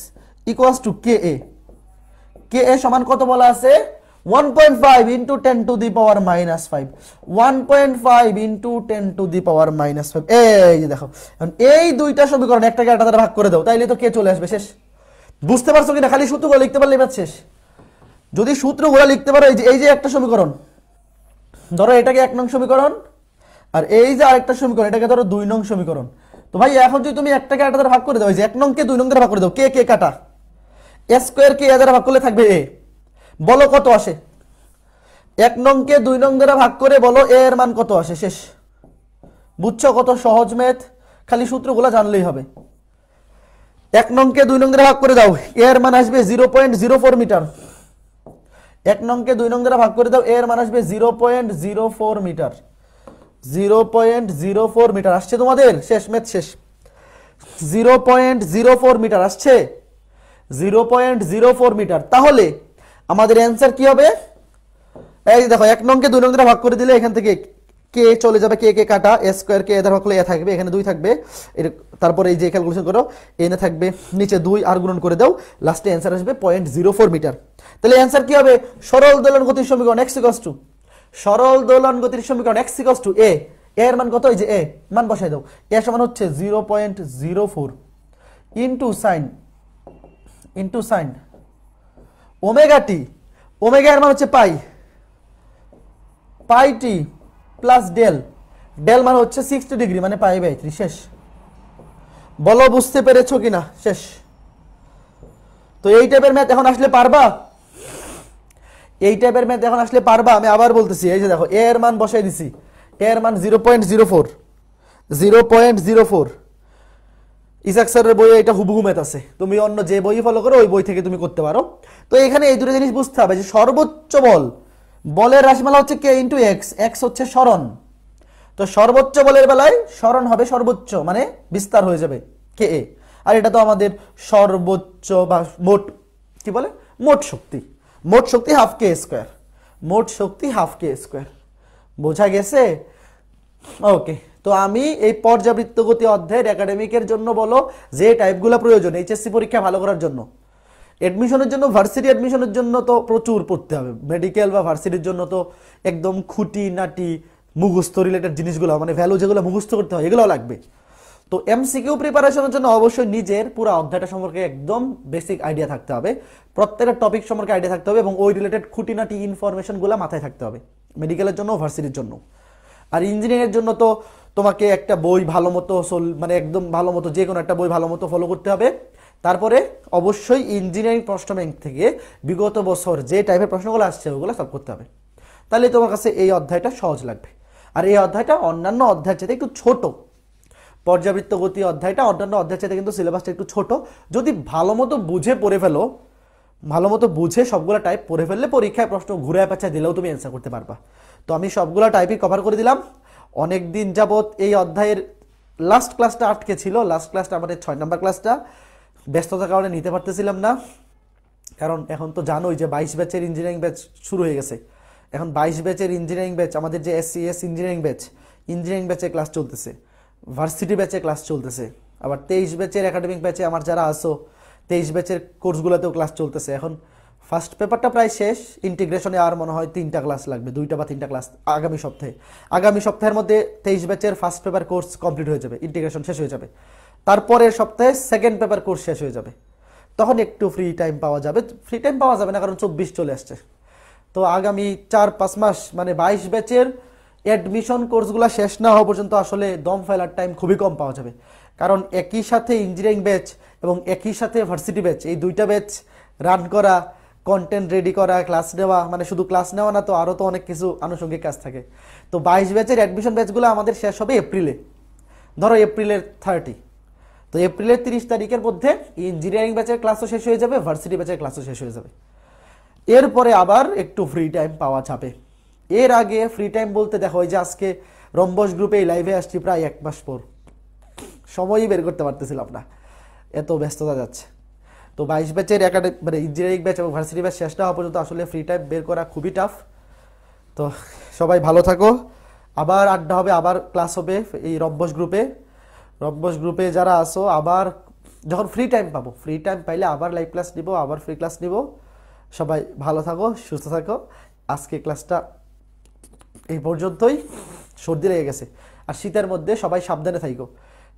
equals to k a k a সমান কত বলা আছে 1.5 into 10 to the power minus 5 1.5 into 10 to the power minus 5 এই যে দেখো এখন এই দুইটা সমীকরণ একটাকে একটা দ্বারা ভাগ করে দাও তাইলে তো কে চলে আসবে শেষ বুঝতে পারছো কিনা খালি সূত্রগুলো লিখতে পারলে এবার শেষ যদি সূত্র গুলো লিখতে পারো এই যে এই যে একটা সমীকরণ ধরো এটাকে এক নং সমীকরণ আর এই যে আরেকটা সমীকরণ এটাকে ধরো দুই নং সমীকরণ তো ভাই এখন যদি তুমি একটাকে একটা দ্বারা ভাগ করে দাও এই যে এক নং কে দুই নং দ্বারা ভাগ করে দাও কে কে কাটা এ স্কোয়ার কে এ দ্বারা ভাগ করলে থাকবে এ বলো কত আসে এক নংকে দুই নং দ্বারা ভাগ করে বলো এ এর মান কত আসে শেষ বুঝছ কত সহজ ম্যাথ খালি সূত্রগুলো জানলেই হবে এক নংকে দুই নং দ্বারা ভাগ করে দাও এ এর মান আসবে zero point zero four meter এক নংকে দুই নং দ্বারা ভাগ করে দাও এ এর মান আসবে zero point zero four meter zero point zero four meter আসছে তোমাদের শেষ ম্যাথ শেষ zero point zero four meter আসছে zero point zero four meter তাহলে আমাদের অ্যান্সার কি হবে এই দেখো এক নংকে দুই নং দ্বারা ভাগ করে দিলে এখান থেকে কে চলে যাবে কে কে কাটা এ স্কোয়ার কে এদের হকলে এ থাকবে এখানে দুই থাকবে এর তারপরে এই যে ক্যালকুলেশন করো এনে থাকবে নিচে দুই আর গুণন করে দাও লাস্টে অ্যান্সার আসবে পয়েন্ট জিরো ফোর মিটার তাহলে অ্যান্সার কি হবে সরল দোলন গতির সমীকরণ এক্স ইকস টু সরল দোলন গতির সমীকরণ এক্স ইকস টু এ এর মান কত এই যে এ মান বসাই দাও এ সমান হচ্ছে zero point zero four into sine into sine omega t omega এর মান হচ্ছে pi pi t plus del del মানে হচ্ছে সিক্সটি ডিগ্রি মানে পাই বাই থ্রি শেষ বলো বুঝতে পেরেছ কি না শেষ তো এই টাইপের ম্যাথ এখন আসলে পারবা এই টাইপের ম্যাথ এখন আসলে পারবা আমি আবার বলতেছি এই যে দেখো এ এর মান বসাই দিছি এর মান zero point zero four zero point zero four Ishaq স্যারের বইয়ে এটা হুবহু ম্যাথ আছে তুমি অন্য যে বই ফলো করো ওই বই থেকে তুমি করতে পারো তো এখানে এই দুটো জিনিস বুঝতে হবে যে সর্বোচ্চ বল বলের রাশিমালা হচ্ছে কে ইন্টু এক্স এক্স হচ্ছে স্মরণ তো সর্বোচ্চ বলের বেলায় স্মরণ হবে সর্বোচ্চ মানে বিস্তার হয়ে যাবে কে এ আর এটা তো আমাদের সর্বোচ্চ বা মোট কি বলে মোট শক্তি মোট শক্তি হাফ কে স্কোয়ার মোট শক্তি হাফ কে স্কোয়ার বোঝা গেছে ওকে তো আমি এই পর্যাবৃত্ত গতি অধ্যায়ের একাডেমিকের জন্য বলো যে টাইপগুলো প্রয়োজন এইচএসসি পরীক্ষা ভালো করার জন্য অ্যাডমিশনের জন্য ভার্সিটি অ্যাডমিশনের জন্য তো প্রচুর পড়তে হবে মেডিকেল বা ভার্সিটির জন্য তো একদম খুঁটি নাটি মুখস্থ রিলেটেড জিনিসগুলো মানে ভ্যালু যেগুলো মুখস্থ করতে হয় এগুলো লাগবে তো এমসিকিউ প্রিপারেশনের জন্য অবশ্যই নিজের পুরো অধ্যায়টা সম্পর্কে একদম বেসিক আইডিয়া থাকতে হবে প্রত্যেকটা টপিক সম্পর্কে আইডিয়া থাকতে হবে এবং ওই রিলেটেড খুঁটিনাটি ইনফরমেশনগুলো মাথায় থাকতে হবে মেডিকেলের জন্য ভার্সিটির জন্য আর ইঞ্জিনিয়ারিংয়ের জন্য তো তোমাকে একটা বই ভালো মতো মানে একদম ভালো মতো যে কোনো একটা বই ভালো মতো ফলো করতে হবে তারপরে অবশ্যই ইঞ্জিনিয়ারিং প্রশ্ন ব্যাংক থেকে বিগত বছর যে টাইপের প্রশ্নগুলো আসছে ওগুলো সলভ করতে হবে তাহলে তোমার কাছে এই অধ্যায়টা সহজ লাগবে আর এই অধ্যায়টা অন্যান্য অধ্যায়ের চাইতে একটু ছোট পর্যাবৃত্ত গতি অধ্যায়টা অন্যান্য অধ্যায়ের চাইতে কিন্তু সিলেবাসটা একটু ছোট যদি ভালো মতো বুঝে পড়ে ফেলো ভালো মতো বুঝে সবগুলো টাইপ পড়ে ফেললে পরীক্ষায় প্রশ্ন ঘুরে পেঁচা দিলেও তুমি অ্যান্সার করতে পারবা তো আমি সবগুলো টাইপই কভার করে দিলাম অনেক দিন যাবৎ এই অধ্যায়ের লাস্ট ক্লাসটা আটকে ছিল লাস্ট ক্লাসটা আমাদের ছয় নম্বর ক্লাসটা ব্যস্ততার কারণে নিতে পারতেছিলাম না কারণ এখন তো জানোই যে বাইশ ব্যাচের ইঞ্জিনিয়ারিং ব্যাচ শুরু হয়ে গেছে এখন বাইশ ব্যাচের ইঞ্জিনিয়ারিং ব্যাচ আমাদের যে S S engineering batch engineering ব্যাচে ক্লাস চলতেছে ভার্সিটি ব্যাচে ক্লাস চলতেছে আবার তেইশ ব্যাচের একাডেমিক ব্যাচে আমার যারা আসো তেইশ ব্যাচের কোর্সগুলোতেও ক্লাস চলতেছে এখন ফার্স্ট পেপারটা প্রায় শেষ ইন্টিগ্রেশনে আর মনে হয় তিনটা ক্লাস লাগবে দুইটা বা তিনটা ক্লাস আগামী সপ্তাহে আগামী সপ্তাহের মধ্যে তেইশ ব্যাচের ফার্স্ট পেপার কোর্স কমপ্লিট হয়ে যাবে ইন্টিগ্রেশন শেষ হয়ে যাবে তারপরের সপ্তাহে সেকেন্ড পেপার কোর্স শেষ হয়ে যাবে তখন একটু ফ্রি টাইম পাওয়া যাবে ফ্রি টাইম পাওয়া যাবে না কারণ চব্বিশ চলে আসছে তো আগামী চার পাঁচ মাস মানে বাইশ ব্যাচের অ্যাডমিশন কোর্সগুলো শেষ না হওয়া পর্যন্ত আসলে দম ফেলার টাইম খুবই কম পাওয়া যাবে কারণ একই সাথে ইঞ্জিনিয়ারিং ব্যাচ এবং একই সাথে ভার্সিটি ব্যাচ এই দুইটা ব্যাচ রান করা কন্টেন্ট রেডি করা ক্লাস নেওয়া মানে শুধু ক্লাস নেওয়া না তো আরও তো অনেক কিছু আনুষঙ্গিক কাজ থাকে তো বাইশ ব্যাচের অ্যাডমিশন ব্যাচগুলো আমাদের শেষ হবে এপ্রিলে ধরো এপ্রিলের থার্টি তো এপ্রিলের তিরিশ তারিখের মধ্যে ইঞ্জিনিয়ারিং ব্যাচের ক্লাসও শেষ হয়ে যাবে ভার্সিটি ব্যাচের ক্লাসও শেষ হয়ে যাবে এরপরে আবার একটু ফ্রি টাইম পাওয়া যাবে এর আগে ফ্রি টাইম বলতে দেখো ওই যে আজকে রম্বস গ্রুপে লাইভে আসছি প্রায় এক মাস পর সময়ই বের করতে পারতেছিলাম না এত ব্যস্ততা যাচ্ছে তো বাইশ ব্যাচের একাডেমি মানে ইঞ্জিনিয়ারিং ব্যাচ এবং ভার্সিটি ব্যাচ শেষ না পর্যন্ত আসলে ফ্রি টাইম বের করা খুবই টাফ তো সবাই ভালো থাকো আবার আড্ডা হবে আবার ক্লাস হবে এই রব্বস গ্রুপে রব্বস গ্রুপে যারা আসো আবার যখন ফ্রি টাইম পাবো ফ্রি টাইম পাইলে আবার লাইভ ক্লাস নিব আবার ফ্রি ক্লাস নিব সবাই ভালো থাকো সুস্থ থাকো আজকে ক্লাসটা এই পর্যন্তই সর্দি লেগে গেছে আর শীতের মধ্যে সবাই সাবধানে থাকো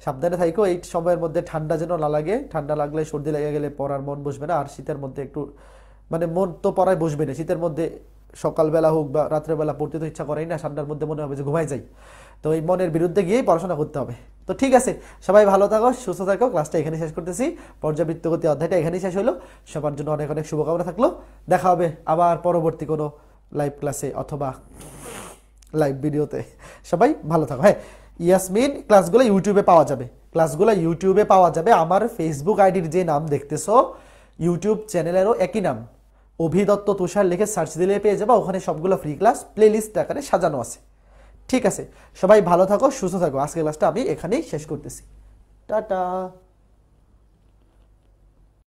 সাবধানে থাকো এই সময়ের মধ্যে ঠান্ডা যেন না লাগে ঠান্ডা লাগলে সর্দি লেগে গেলে পড়ার মন বসবে না আর শীতের মধ্যে একটু মানে মন তো পড়ায় বসবে না শীতের মধ্যে সকালবেলা হোক বা রাত্রেবেলা পড়তে তো ইচ্ছা করেই না ঠান্ডার মধ্যে মনে হবে যে ঘুমাই যাই তো এই মনের বিরুদ্ধে গিয়েই পড়াশোনা করতে হবে তো ঠিক আছে সবাই ভালো থাকো সুস্থ থাকো ক্লাসটা এখানে শেষ করতেছি পর্যাবৃত্ত গতি অধ্যায়টা এখানেই শেষ হলো সবার জন্য অনেক অনেক শুভকামনা থাকলো দেখা হবে আবার পরবর্তী কোনো লাইভ ক্লাসে অথবা লাইভ ভিডিওতে সবাই ভালো থাকো হ্যাঁ ইয়াসমিন ক্লাসগুলো ইউটিউবে পাওয়া যাবে ক্লাসগুলো ইউটিউবে পাওয়া যাবে আমার ফেসবুক আইডির যে নাম দেখতেছ ইউটিউব চ্যানেলেরও একই নাম অভিদত্ত তুষার লিখে সার্চ দিলে পেয়ে যাবে ওখানে সবগুলো ফ্রি ক্লাস প্লেলিস্ট আকারে সাজানো আছে ঠিক আছে সবাই ভালো থাকো সুস্থ থাকো আজকের ক্লাসটা আমি এখানেই শেষ করতেছি টাটা